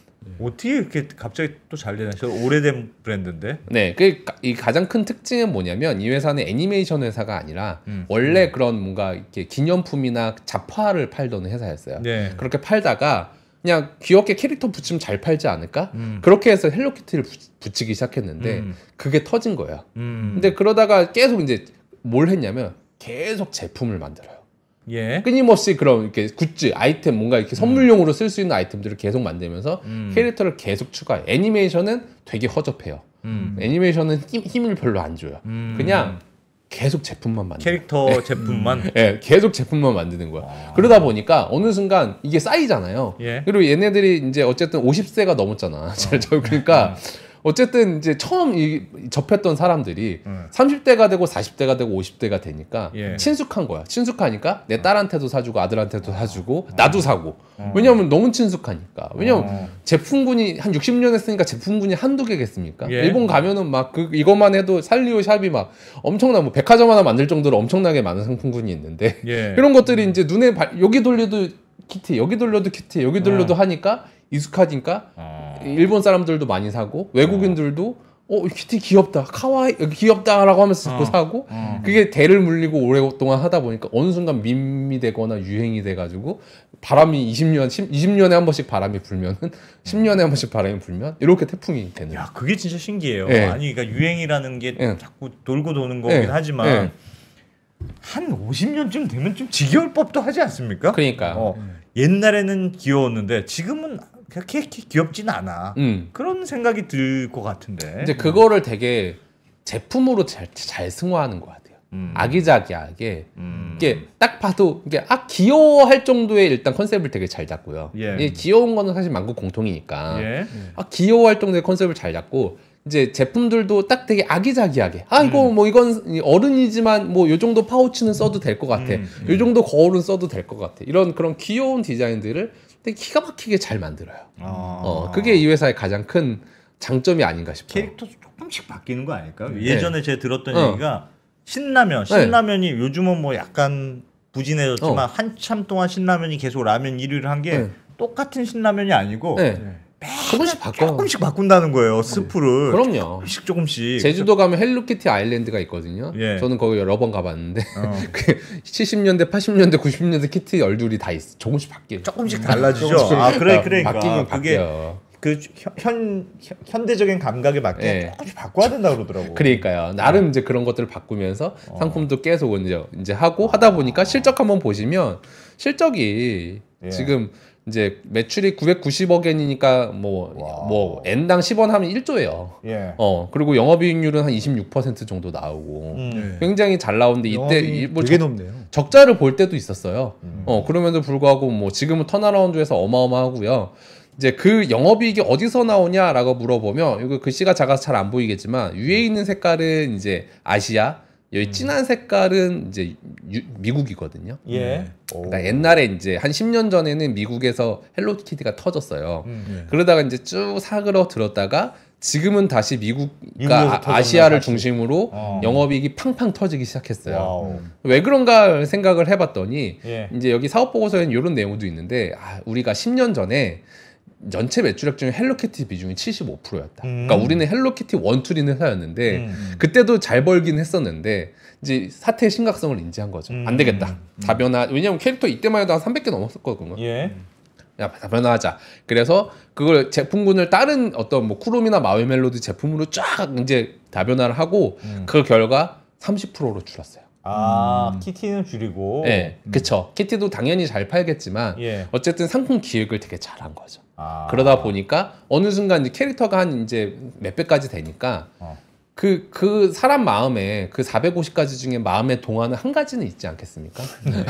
예. 어떻게 이렇게 갑자기 또 잘 되나? 저 오래된 브랜드인데. 네, 그이 가장 큰 특징은 뭐냐면 이 회사는 애니메이션 회사가 아니라 음. 원래 음. 그런 뭔가 이렇게 기념품이나 잡화를 팔던 회사였어요. 네. 그렇게 팔다가 그냥 귀엽게 캐릭터 붙이면 잘 팔지 않을까? 음. 그렇게 해서 헬로키티를 붙이기 시작했는데 음. 그게 터진 거야. 음. 근데 그러다가 계속 이제 뭘 했냐면 계속 제품을 만들어요. 예. 끊임없이 그럼 이렇게 굿즈 아이템 뭔가 이렇게 음. 선물용으로 쓸 수 있는 아이템들을 계속 만들면서 음. 캐릭터를 계속 추가해. 애니메이션은 되게 허접해요. 음. 애니메이션은 힘, 힘을 별로 안 줘요. 그냥 계속 제품만 만드는 캐릭터 제품만 음. 예 네, 계속 제품만 만드는 거야 아... 그러다 보니까 어느 순간 이게 쌓이잖아요 예. 그리고 얘네들이 이제 어쨌든 50세가 넘었잖아 어. 그러니까 어쨌든 이제 처음 이, 접했던 사람들이 음. 30대가 되고 40대가 되고 50대가 되니까 예. 친숙한 거야. 친숙하니까 내 음. 딸한테도 사주고 아들한테도 사주고 음. 나도 사고. 음. 왜냐면 하 너무 친숙하니까. 왜냐면 하 제품군이 한 60년 했으니까 제품군이 한두 개겠습니까? 예. 일본 가면은 막 그 이것만 해도 살리오 샵이 막 엄청난 뭐 백화점 하나 만들 정도로 엄청나게 많은 상품군이 있는데 예. 이런 것들이 이제 눈에 발, 여기 돌려도 키트 여기 돌려도 키트 여기 돌려도 하니까 익숙하니까 아. 네. 일본 사람들도 많이 사고 외국인들도 어, 키티 귀엽다. 카와이 어, 귀엽다라고 하면서 자꾸 어. 사고 어. 그게 대를 물리고 오랫동안 하다 보니까 어느 순간 밈이 되거나 유행이 돼 가지고 바람이 20년 10, 20년에 한 번씩 바람이 불면은 10년에 한 번씩 바람이 불면 이렇게 태풍이 되는. 야, 그게 진짜 신기해요. 네. 아니 그러니까 유행이라는 게 네. 자꾸 돌고 도는 거긴 네. 하지만 한 50년쯤 되면 좀 지겨울 법도 하지 않습니까? 그러니까. 어, 옛날에는 귀여웠는데 지금은 그렇게 귀엽진 않아. 음. 그런 생각이 들 것 같은데. 이제 그거를 되게 제품으로 잘, 잘 승화하는 것 같아요. 음. 아기자기하게 음. 이게 딱 봐도 이게 아 귀여워 할 정도의 일단 컨셉을 되게 잘 잡고요. 예. 이 귀여운 거는 사실 만국 공통이니까 예. 아 귀여워 할 정도의 컨셉을 잘 잡고 이제 제품들도 딱 되게 아기자기하게 아 이거 음. 뭐 이건 어른이지만 뭐 요 정도 파우치는 써도 될 것 같아 음, 음. 요 정도 거울은 써도 될 것 같아 이런 그런 귀여운 디자인들을 근데 기가 막히게 잘 만들어요. 아. 어, 그게 이 회사의 가장 큰 장점이 아닌가 싶어요. 캐릭터 조금씩 바뀌는 거 아닐까? 네. 예전에 제가 들었던 어. 얘기가 신라면, 네. 신라면이 네. 요즘은 뭐 약간 부진해졌지만 어. 한참 동안 신라면이 계속 라면 1위를 한게 네. 똑같은 신라면이 아니고 네. 조금씩 바꿔. 조금씩 바꾼다는 거예요. 스프를. 네. 그럼요. 조금씩 조금씩. 제주도 가면 헬로키티 아일랜드가 있거든요. 예. 저는 거기 여러 번 가봤는데 어. 70년대, 80년대, 90년대 키트 열둘이 다 있어. 조금씩 바뀌어. 조금씩 음. 달라지죠. 조금씩 아 그래 그러니까. 바뀌면 그게... 바뀌어. 그 현, 현대적인 감각에 맞게 네. 조금씩 바꿔야 된다 그러더라고. 그러니까요. 나름 네. 이제 그런 것들을 바꾸면서 어. 상품도 계속 이제 이제 하고 하다 보니까 실적 한번 보시면 실적이 예. 지금 이제 매출이 990억엔이니까 뭐 뭐 엔당 10원 하면 1조예요. 예. 어 그리고 영업이익률은 한 26% 정도 나오고 음. 네. 굉장히 잘 나오는데 이때 뭐 되게 적, 높네요. 적자를 볼 때도 있었어요. 음. 어 그럼에도 불구하고 뭐 지금은 턴어라운드에서 어마어마하고요. 이제 그 영업이익이 어디서 나오냐라고 물어보면 이거 글씨가 작아서 잘 안 보이겠지만 위에 있는 색깔은 이제 아시아 여기 음. 진한 색깔은 이제 유, 미국이거든요. 예. 네. 그러니까 옛날에 이제 한 10년 전에는 미국에서 헬로키티가 터졌어요. 음, 예. 그러다가 이제 쭉 사그러 들었다가 지금은 다시 미국과 아, 시아를 중심으로 어. 영업이익이 팡팡 터지기 시작했어요. 와우. 왜 그런가 생각을 해봤더니 예. 이제 여기 사업 보고서에는 이런 내용도 있는데 아, 우리가 10년 전에 전체 매출액 중에 헬로키티 비중이 75%였다. 음. 그러니까 우리는 헬로키티 원툴인 회사였는데 음, 음. 그때도 잘 벌긴 했었는데 이제 사태의 심각성을 인지한 거죠. 음. 안 되겠다. 음. 다변화. 왜냐하면 캐릭터 이때만 해도 한 300개 넘었었거든요. 예. 야 다변화하자. 그래서 그걸 제품군을 다른 어떤 뭐 쿠롬이나 마웨 멜로디 제품으로 쫙 이제 다변화를 하고 음. 그 결과 30%로 줄었어요. 아 음. 키티는 줄이고 네 그쵸 음. 키티도 당연히 잘 팔겠지만 예. 어쨌든 상품 기획을 되게 잘한 거죠 아. 그러다 보니까 어느 순간 이제 캐릭터가 한 이제 몇 배까지 되니까 어. 그, 그 사람 마음에 그 450가지 중에 마음의동화는한 가지는 있지 않겠습니까? 네.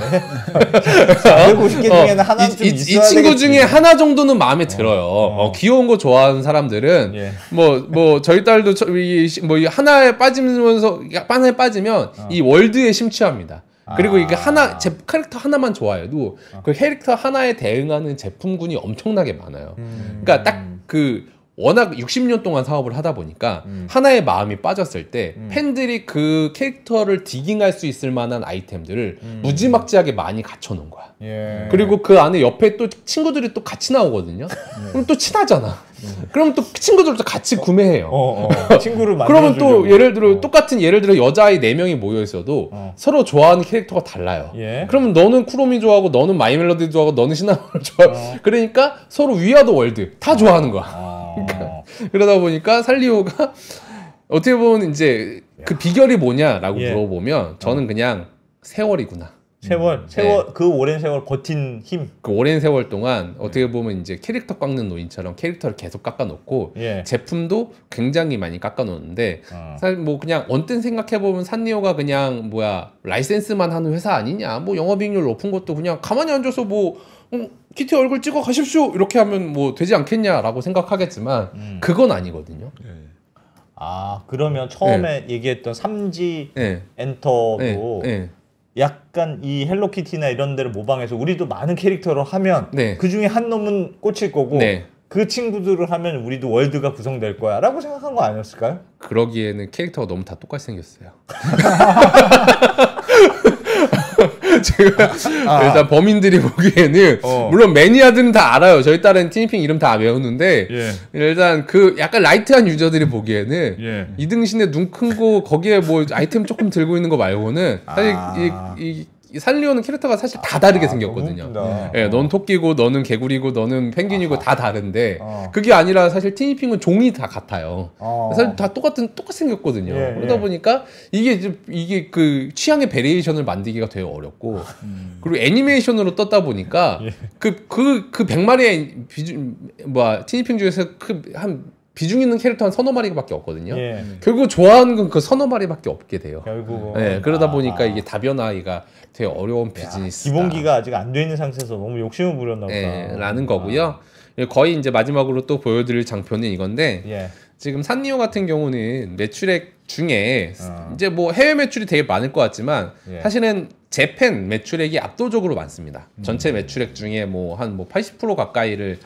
450개 어. 중에는 어, 하나 이, 이, 이 친구 되겠지. 중에 하나 정도는 마음에 들어요. 어. 어. 귀여운 거 좋아하는 사람들은 예. 뭐, 뭐, 저희 딸도 저, 이, 뭐, 하나에 빠지면서, 하나에 빠지면 어. 이 월드에 심취합니다. 그리고 이게 하나 아. 제 캐릭터 하나만 좋아해도 아. 그 캐릭터 하나에 대응하는 제품군이 엄청나게 많아요. 음. 그러니까 딱 그 워낙 60년 동안 사업을 하다 보니까 음. 하나의 마음이 빠졌을 때 음. 팬들이 그 캐릭터를 디깅할 수 있을 만한 아이템들을 음. 무지막지하게 많이 갖춰놓은 거야. 예. 그리고 그 안에 옆에 또 친구들이 또 같이 나오거든요. 예. 그럼 또 친하잖아. 그럼 또 그 친구들도 같이 구매해요. 어, 어. 친구를 그러면 또 예를 들어 어. 똑같은 예를 들어 여자아이 4명이 모여 있어도 어. 서로 좋아하는 캐릭터가 달라요. 예. 그러면 너는 쿠로미 좋아하고 너는 마이멜로디 좋아하고 너는 시나몬 좋아하고 어. 그러니까 서로 위아더 월드 다 어. 좋아하는 거야. 그러니까 그러다 보니까 살리오가 어떻게 보면 이제 그 비결이 뭐냐라고 예. 물어보면 저는 그냥 세월이구나. 세월, 음. 세월 네. 그 오랜 세월 버틴 힘. 그 오랜 세월 동안 어떻게 보면 이제 캐릭터 깎는 노인처럼 캐릭터를 계속 깎아놓고 예. 제품도 굉장히 많이 깎아놓는데 어. 사실 뭐 그냥 언뜻 생각해 보면 산리오가 그냥 뭐야 라이센스만 하는 회사 아니냐, 뭐 영업이익률 높은 것도 그냥 가만히 앉아서 뭐 음, 키티 얼굴 찍어 가십시오 이렇게 하면 뭐 되지 않겠냐라고 생각하겠지만 음. 그건 아니거든요. 네. 아 그러면 처음에 네. 얘기했던 삼지 예. 엔터도 약간 이 헬로키티나 이런 데를 모방해서 우리도 많은 캐릭터로 하면 네. 그 중에 한 놈은 꽂힐 거고 네. 그 친구들을 하면 우리도 월드가 구성될 거야라고 생각한 거 아니었을까요? 그러기에는 캐릭터가 너무 다 똑같이 생겼어요. 제가 아, 아. 일단 범인들이 보기에는 어. 물론 매니아들은 다 알아요. 저희 딸은 티니핑 이름 다외웠는데 예. 일단 그 약간 라이트한 유저들이 보기에는 예. 이등신의 눈큰 거 거기에 뭐 아이템 조금 들고 있는 거 말고는 사실 아. 이, 이 살리오는 캐릭터가 사실 다 다르게 아, 생겼거든요. 예, 네, 넌 토끼고 너는 개구리고 너는 펭귄이고 아하. 다 다른데 어. 그게 아니라 사실 티니핑은 종이 다 같아요. 어. 사실 다 똑같은 똑같이 생겼거든요. 예, 예. 그러다 예. 보니까 이게 이 이게 그 취향의 베리에이션을 만들기가 되게 어렵고 음. 그리고 애니메이션으로 떴다 보니까 예. 그그 그1 0 0마리의 비주 뭐 티니핑 중에서 그한 비중 있는 캐릭터 한 서너 마리밖에 없거든요. 예. 결국 좋아하는 건 그 서너 마리밖에 없게 돼요. 결국은. 예, 그러다 아, 보니까 아. 이게 다변화가 되게 어려운 비즈니스. 기본기가 아직 안 돼 있는 상태에서 너무 욕심을 부렸나 보다. 예, 라는 거고요. 아. 거의 이제 마지막으로 또 보여드릴 장표는 이건데 예. 지금 산리오 같은 경우는 매출액 중에 어. 이제 뭐 해외 매출이 되게 많을 것 같지만 예. 사실은 재팬 매출액이 압도적으로 많습니다. 전체 음. 매출액 중에 뭐 한 뭐 80% 가까이를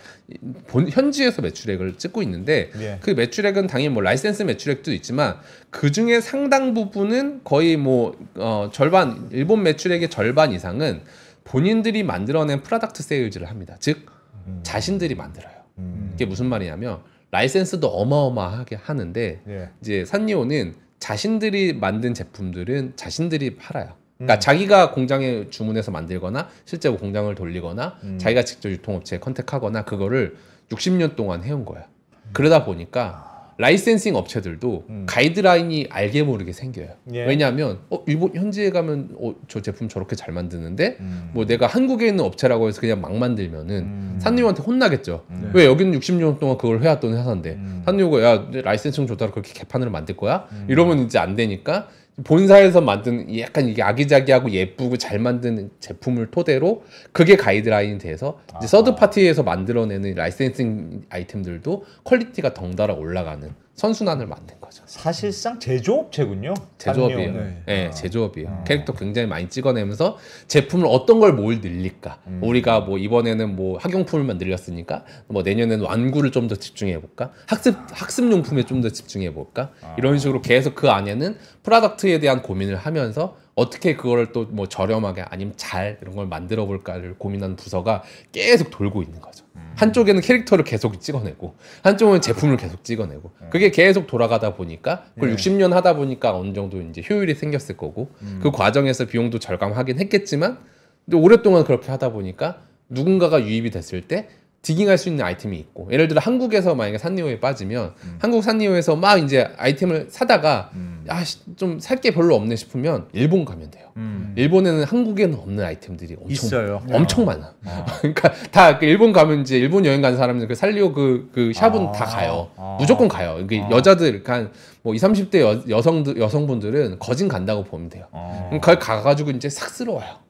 본 현지에서 매출액을 찍고 있는데 예. 그 매출액은 당연히 뭐 라이센스 매출액도 있지만 그 중에 상당 부분은 거의 뭐 어, 절반 일본 매출액의 절반 이상은 본인들이 만들어낸 프로덕트 세일즈를 합니다. 즉 음. 자신들이 만들어요. 음. 이게 무슨 말이냐면 라이센스도 어마어마하게 하는데 예. 이제 산리오는 자신들이 만든 제품들은 자신들이 팔아요. 그러니까 음. 자기가 공장에 주문해서 만들거나 실제로 공장을 돌리거나 음. 자기가 직접 유통업체에 컨택하거나 그거를 60년 동안 해온 거야. 음. 그러다 보니까 라이센싱 업체들도 음. 가이드라인이 알게 모르게 생겨요. 예. 왜냐하면 어, 일본 현지에 가면 어, 저 제품 저렇게 잘 만드는데 음. 뭐 내가 한국에 있는 업체라고 해서 그냥 막 만들면은 음. 산유한테 혼나겠죠. 네. 왜 여기는 60년 동안 그걸 해왔던 회사인데 산유가 야 라이센싱 좋다고 그렇게 개판으로 만들 거야? 이러면 이제 안 되니까 본사에서 만든 약간 이게 아기자기하고 예쁘고 잘 만든 제품을 토대로 그게 가이드라인이 돼서 이제 서드 파티에서 만들어내는 라이센싱 아이템들도 퀄리티가 덩달아 올라가는 선순환을 만든 거죠. 사실상 제조업체군요. 제조업이에요. 네, 네 제조업이에요. 아. 캐릭터 굉장히 많이 찍어내면서 제품을 어떤 걸 뭘 늘릴까. 음. 우리가 뭐 이번에는 뭐 학용품을만 늘렸으니까 뭐 내년에는 완구를 좀 더 집중해 볼까. 학습 학습용품에 좀 더 집중해 볼까. 아. 이런 식으로 계속 그 안에는 프로덕트에 대한 고민을 하면서 어떻게 그거를 또뭐 저렴하게 아니면 잘 이런 걸 만들어 볼까를 고민하는 부서가 계속 돌고 있는 거죠. 음. 한쪽에는 캐릭터를 계속 찍어내고 한쪽은 제품을 계속 찍어내고 음. 그게 계속 돌아가다 보니까 그걸 네. 60년 하다 보니까 어느 정도 이제 효율이 생겼을 거고 음. 그 과정에서 비용도 절감하긴 했겠지만 근데 오랫동안 그렇게 하다 보니까 누군가가 유입이 됐을 때 디깅할 수 있는 아이템이 있고 예를 들어 한국에서 만약에 산리오에 빠지면 음. 한국 산리오에서 막 이제 아이템을 사다가 음. 야좀 아, 살게 별로 없네 싶으면 일본 가면 돼요. 음. 일본에는 한국에는 없는 아이템들이 엄청 있어요. 엄청 어. 많아. 어. 그러니까 다 그 일본 가면 이제 일본 여행 간 사람들 그 산리오 그, 그 샵은 아. 다 가요. 아. 무조건 가요. 이게 그 아. 여자들 그러뭐 그러니까 20, 30대 여, 성들 여성분들은 거진 간다고 보면 돼요. 아. 그걸 가가지고 이제 싹 쓸어와요.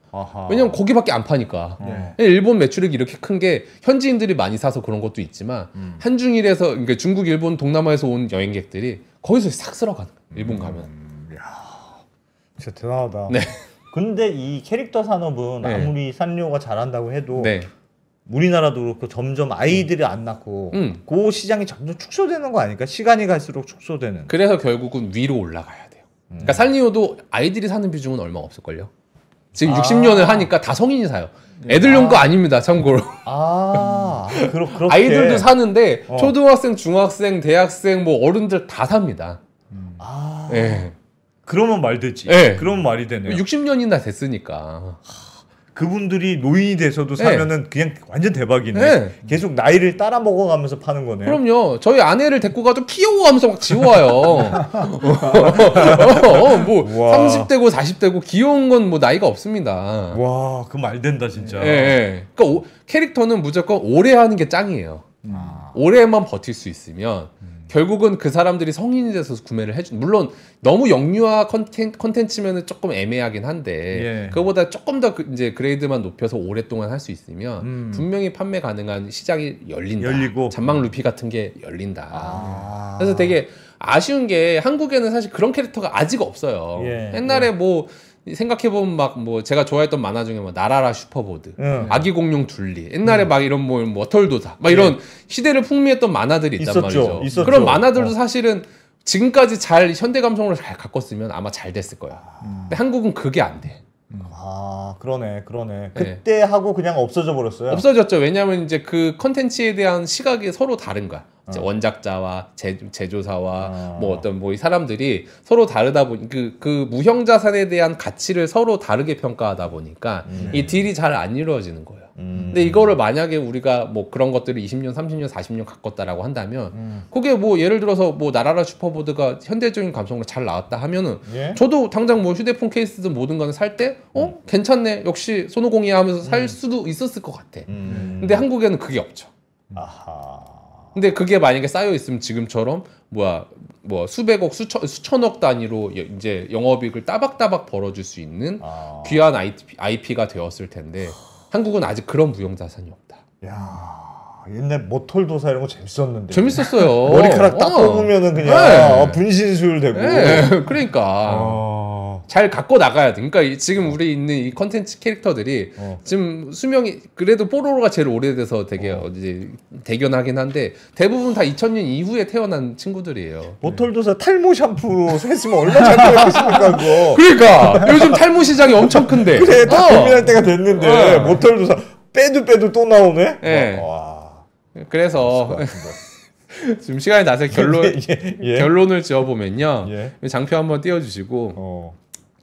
왜냐면 거기밖에안 파니까. 네. 예, 일본 매출액이 이렇게 큰 게 현지인들이 많이 사서 그런 것도 있지만 음. 한중일에서 그러니까 중국, 일본, 동남아에서 온 여행객들이 거기서 싹 쓸어가는 일본 음, 가면. 음, 야, 진짜 대단하다. 네. 근데 이 캐릭터 산업은 네. 아무리 산료가 리 잘한다고 해도 네. 우리나라도 그렇고 점점 아이들이 음. 안 낳고 음. 그 시장이 점점 축소되는 거 아닐까? 시간이 갈수록 축소되는. 그래서 결국은 위로 올라가야 돼요. 그러니까 음. 그러니까 산리오도 아이들이 사는 비중은 얼마 없을걸요. 지금 아. 60년을 하니까 다 성인이 사요. 네. 애들용 아. 거 아닙니다, 참고로. 아, 그러, 그렇게. 아이들도 사는데 어. 초등학생, 중학생, 대학생 뭐 어른들 다 삽니다. 음. 아. 예. 그러면 말 되지. 예. 그러면 말이 되네요. 60년이나 됐으니까. 그분들이 노인이 돼서도 사면은 네. 그냥 완전 대박이네. 네. 계속 나이를 따라 먹어가면서 파는 거네요. 그럼요. 저희 아내를 데리고 가도 귀여워하면서 막 지워와요. 어, 뭐 와. 30대고 40대고 귀여운 건 뭐 나이가 없습니다. 와, 그 말 된다 진짜. 예. 네. 예. 그니까 캐릭터는 무조건 오래 하는 게 짱이에요. 아. 오래만 버틸 수 있으면. 음. 결국은 그 사람들이 성인이 돼서 구매를 해준 물론 너무 영유아 컨텐츠면은 컨텐 조금 애매하긴 한데 예. 그거보다 조금 더그 이제 그레이드만 높여서 오랫동안 할 수 있으면 음. 분명히 판매 가능한 시장이 열린다. 열리고 잔망 루피 같은 게 열린다. 아. 그래서 되게 아쉬운 게 한국에는 사실 그런 캐릭터가 아직 없어요. 예. 옛날에 예. 뭐 생각해보면 막 뭐 제가 좋아했던 만화 중에 뭐 나라라 슈퍼보드, 응. 음. 뭐 아기 공룡 둘리, 옛날에 응. 음. 막 이런 뭐, 뭐털도사막 이런 예. 시대를 풍미했던 만화들이 있단 있었죠. 말이죠. 있었죠. 그런 만화들도 어. 사실은 지금까지 잘 현대 감성으로 잘 바꿨으면 아마 잘 됐을 거야. 음. 근데 한국은 그게 안 돼. 음. 아 그러네 그러네 예. 그때 네. 하고 그냥 없어져 버렸어요 없어졌죠 왜냐하면 이제 그 컨텐츠에 대한 시각이 서로 다른 거야 이 어. 원작자와 제, 제조사와 아. 뭐 어떤 뭐 이 사람들이 서로 다르다 보니 그, 그 무형 자산에 대한 가치를 서로 다르게 평가하다 보니까 음. 이 딜이 잘 안 이루어지는 거예요. 음. 근데 이거를 만약에 우리가 뭐 그런 것들을 20년, 30년, 40년 가꿨다라고 한다면 음. 그게 뭐 예를 들어서 뭐 나라라 슈퍼보드가 현대적인 감성으로 잘 나왔다 하면은 예? 저도 당장 뭐 휴대폰 케이스든 모든건살때 어? 음. 괜찮네. 역시 손오공이야 하면서 살 음. 수도 있었을 것 같아. 음. 근데 한국에는 그게 없죠. 아하. 근데 그게 만약에 쌓여 있으면 지금처럼 뭐야 뭐 수백억 수천 수천억 단위로 이제 영업이익을 따박따박 벌어줄 수 있는 아... 귀한 IP, IP가 되었을 텐데 한국은 아직 그런 무형자산이 없다. 야... 옛날 모털도사 이런 거 재밌었는데 재밌었어요. 머리카락 딱 어. 뽑으면은 그냥 네. 어, 분신술 되고. 네. 그러니까. 어. 잘 갖고 나가야 돼. 그러니까 지금 우리 있는 이 컨텐츠 캐릭터들이 어. 지금 수명이 그래도 뽀로로가 제일 오래돼서 되게 어. 이제 대견하긴 한데 대부분 다 2000년 이후에 태어난 친구들이에요. 모털도사 네. 탈모 샴푸로 했으면 얼마나 잘 되겠습니까 그거. 그러니까 요즘 탈모 시장이 엄청 큰데. 그래 다 어. 고민할 때가 됐는데 어. 모털도사 빼도 빼도 또 나오네. 네. 와. 그래서 아, 지금 시간이 나서 예, 결론 예, 예. 결론을 지어보면요. 예. 장표 한번 띄워주시고 어.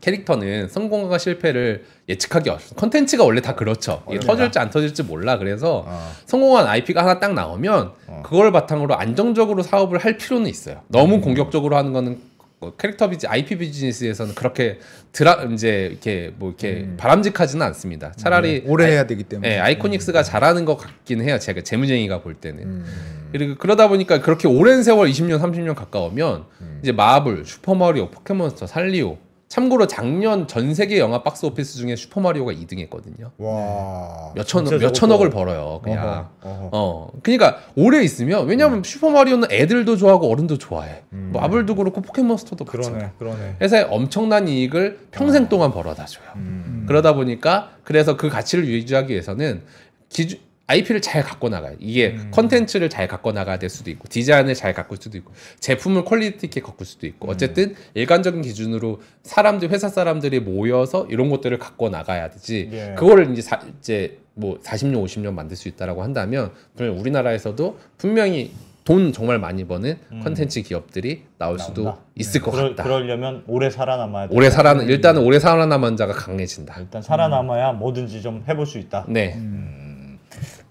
캐릭터는 성공과 실패를 예측하기 어렵습니다 컨텐츠가 원래 다 그렇죠. 어렵다. 터질지 안 터질지 몰라. 그래서 어. 성공한 IP가 하나 딱 나오면 어. 그걸 바탕으로 안정적으로 사업을 할 필요는 있어요. 너무 음. 공격적으로 하는 거는 뭐 캐릭터 비즈 IP 비즈니스에서는 그렇게 드라 이제 이렇게 뭐 이렇게 음. 바람직하지는 않습니다. 차라리 네, 오래 해야 되기 때문에 네, 아이코닉스가 음. 잘하는 것 같긴 해요. 제가 재무쟁이가 볼 때는 음. 그리고 그러다 보니까 그렇게 오랜 세월 20년 30년 가까우면 음. 이제 마블, 슈퍼마리오, 포켓몬스터, 살리오 참고로 작년 전 세계 영화 박스 오피스 중에 슈퍼 마리오가 2등했거든요. 와. 몇천몇 천억을 벌어요. 그냥. 어허, 어허. 어 그러니까 오래 있으면 왜냐하면 음. 슈퍼 마리오는 애들도 좋아하고 어른도 좋아해. 음. 마블도 뭐 그렇고 포켓몬스터도 그렇잖아 그러네. 회사에 엄청난 이익을 평생 어. 동안 벌어다 줘요. 음. 그러다 보니까 그래서 그 가치를 유지하기 위해서는 기준 IP를 잘 갖고 나가요. 이게 음. 컨텐츠를 잘 갖고 나가야 될 수도 있고 디자인을 잘 갖고 수도 있고 제품을 퀄리티 있게 갖고 수도 있고 음. 어쨌든 음. 일관적인 기준으로 사람들 회사 사람들이 모여서 이런 것들을 갖고 나가야 되지. 예. 그거를 이제 사, 이제 뭐 40년 50년 만들 수 있다라고 한다면 분명 우리나라에서도 분명히 돈 정말 많이 버는 음. 컨텐츠 기업들이 나올 나온다. 수도 네. 있을 네. 것 그러, 같다. 그러려면 오래 살아남아야 오래 살아 일단은 오래 살아남은 자가 강해진다. 일단 살아남아야 뭐든지 좀 해볼 수 있다. 네.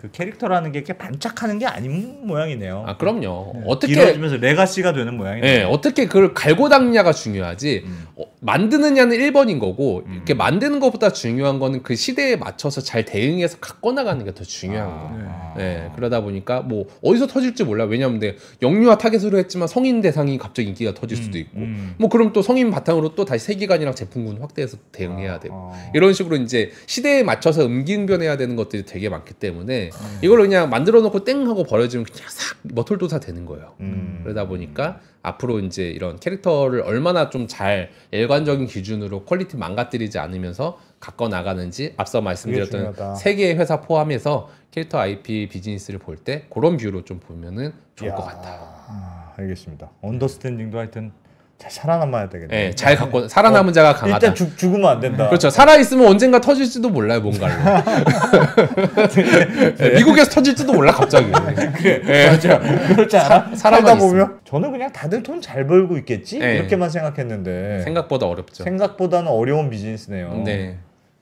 그 캐릭터라는 게 이렇게 반짝하는 게 아닌 모양이네요. 아 그럼요. 네. 어떻게 길어지면서 레가시가 되는 모양이네 네, 어떻게 그걸 갈고 닦냐가 중요하지. 음. 어, 만드느냐는 1번인 거고 음. 이렇게 만드는 것보다 중요한 거는 그 시대에 맞춰서 잘 대응해서 갖고 나가는 게 더 중요한 아, 거예요. 네. 네, 그러다 보니까 뭐 어디서 터질지 몰라. 왜냐하면 내 영유아 타겟으로 했지만 성인 대상이 갑자기 인기가 터질 수도 음, 있고, 음, 음. 뭐 그럼 또 성인 바탕으로 또 다시 세계관이랑 제품군 확대해서 대응해야 아, 되고 아, 이런 식으로 이제 시대에 맞춰서 음기응변해야 되는 것들이 되게 많기 때문에 음. 이걸 그냥 만들어놓고 땡 하고 버려지면 그냥 싹 머털도사 되는 거예요. 음. 그러다 보니까 앞으로 이제 이런 캐릭터를 얼마나 좀 잘 일관적인 기준으로 퀄리티 망가뜨리지 않으면서 갖고 나가는지 앞서 말씀드렸던 세 개의 회사 포함해서 캐릭터 IP 비즈니스를 볼 때 그런 뷰로 좀 보면은 좋을 야, 것 같다. 아, 알겠습니다. 언더스탠딩도 하여튼 잘 살아남아야 되겠네. 네, 잘 갖고 살아남은 어, 자가 강하다. 일단 죽, 죽으면 안 된다. 그렇죠. 살아 있으면 언젠가 터질지도 몰라요, 뭔가로. 네, 미국에서 터질지도 몰라 갑자기. 그래, 네. 맞아. 그렇지 않아? 사, 살다 보면 저는 그냥 다들 돈 잘 벌고 있겠지 네. 이렇게만 생각했는데 생각보다 어렵죠. 생각보다는 어려운 비즈니스네요. 네.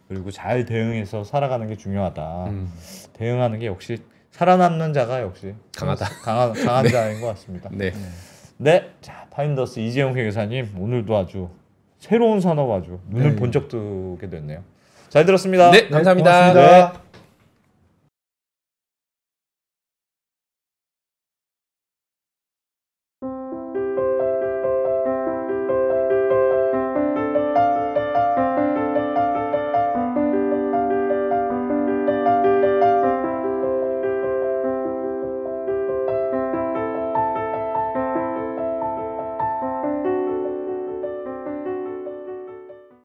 그리고 잘 대응해서 살아가는 게 중요하다. 음. 대응하는 게 역시 살아남는 자가 역시 강하다. 강한, 강한 네. 자인 것 같습니다. 네. 음. 네. 자, 파인더스 이재용 회계사님 오늘도 아주 새로운 산업 아주 눈을 네. 번쩍 뜨게 됐네요. 잘 들었습니다. 네, 네 감사합니다. 네.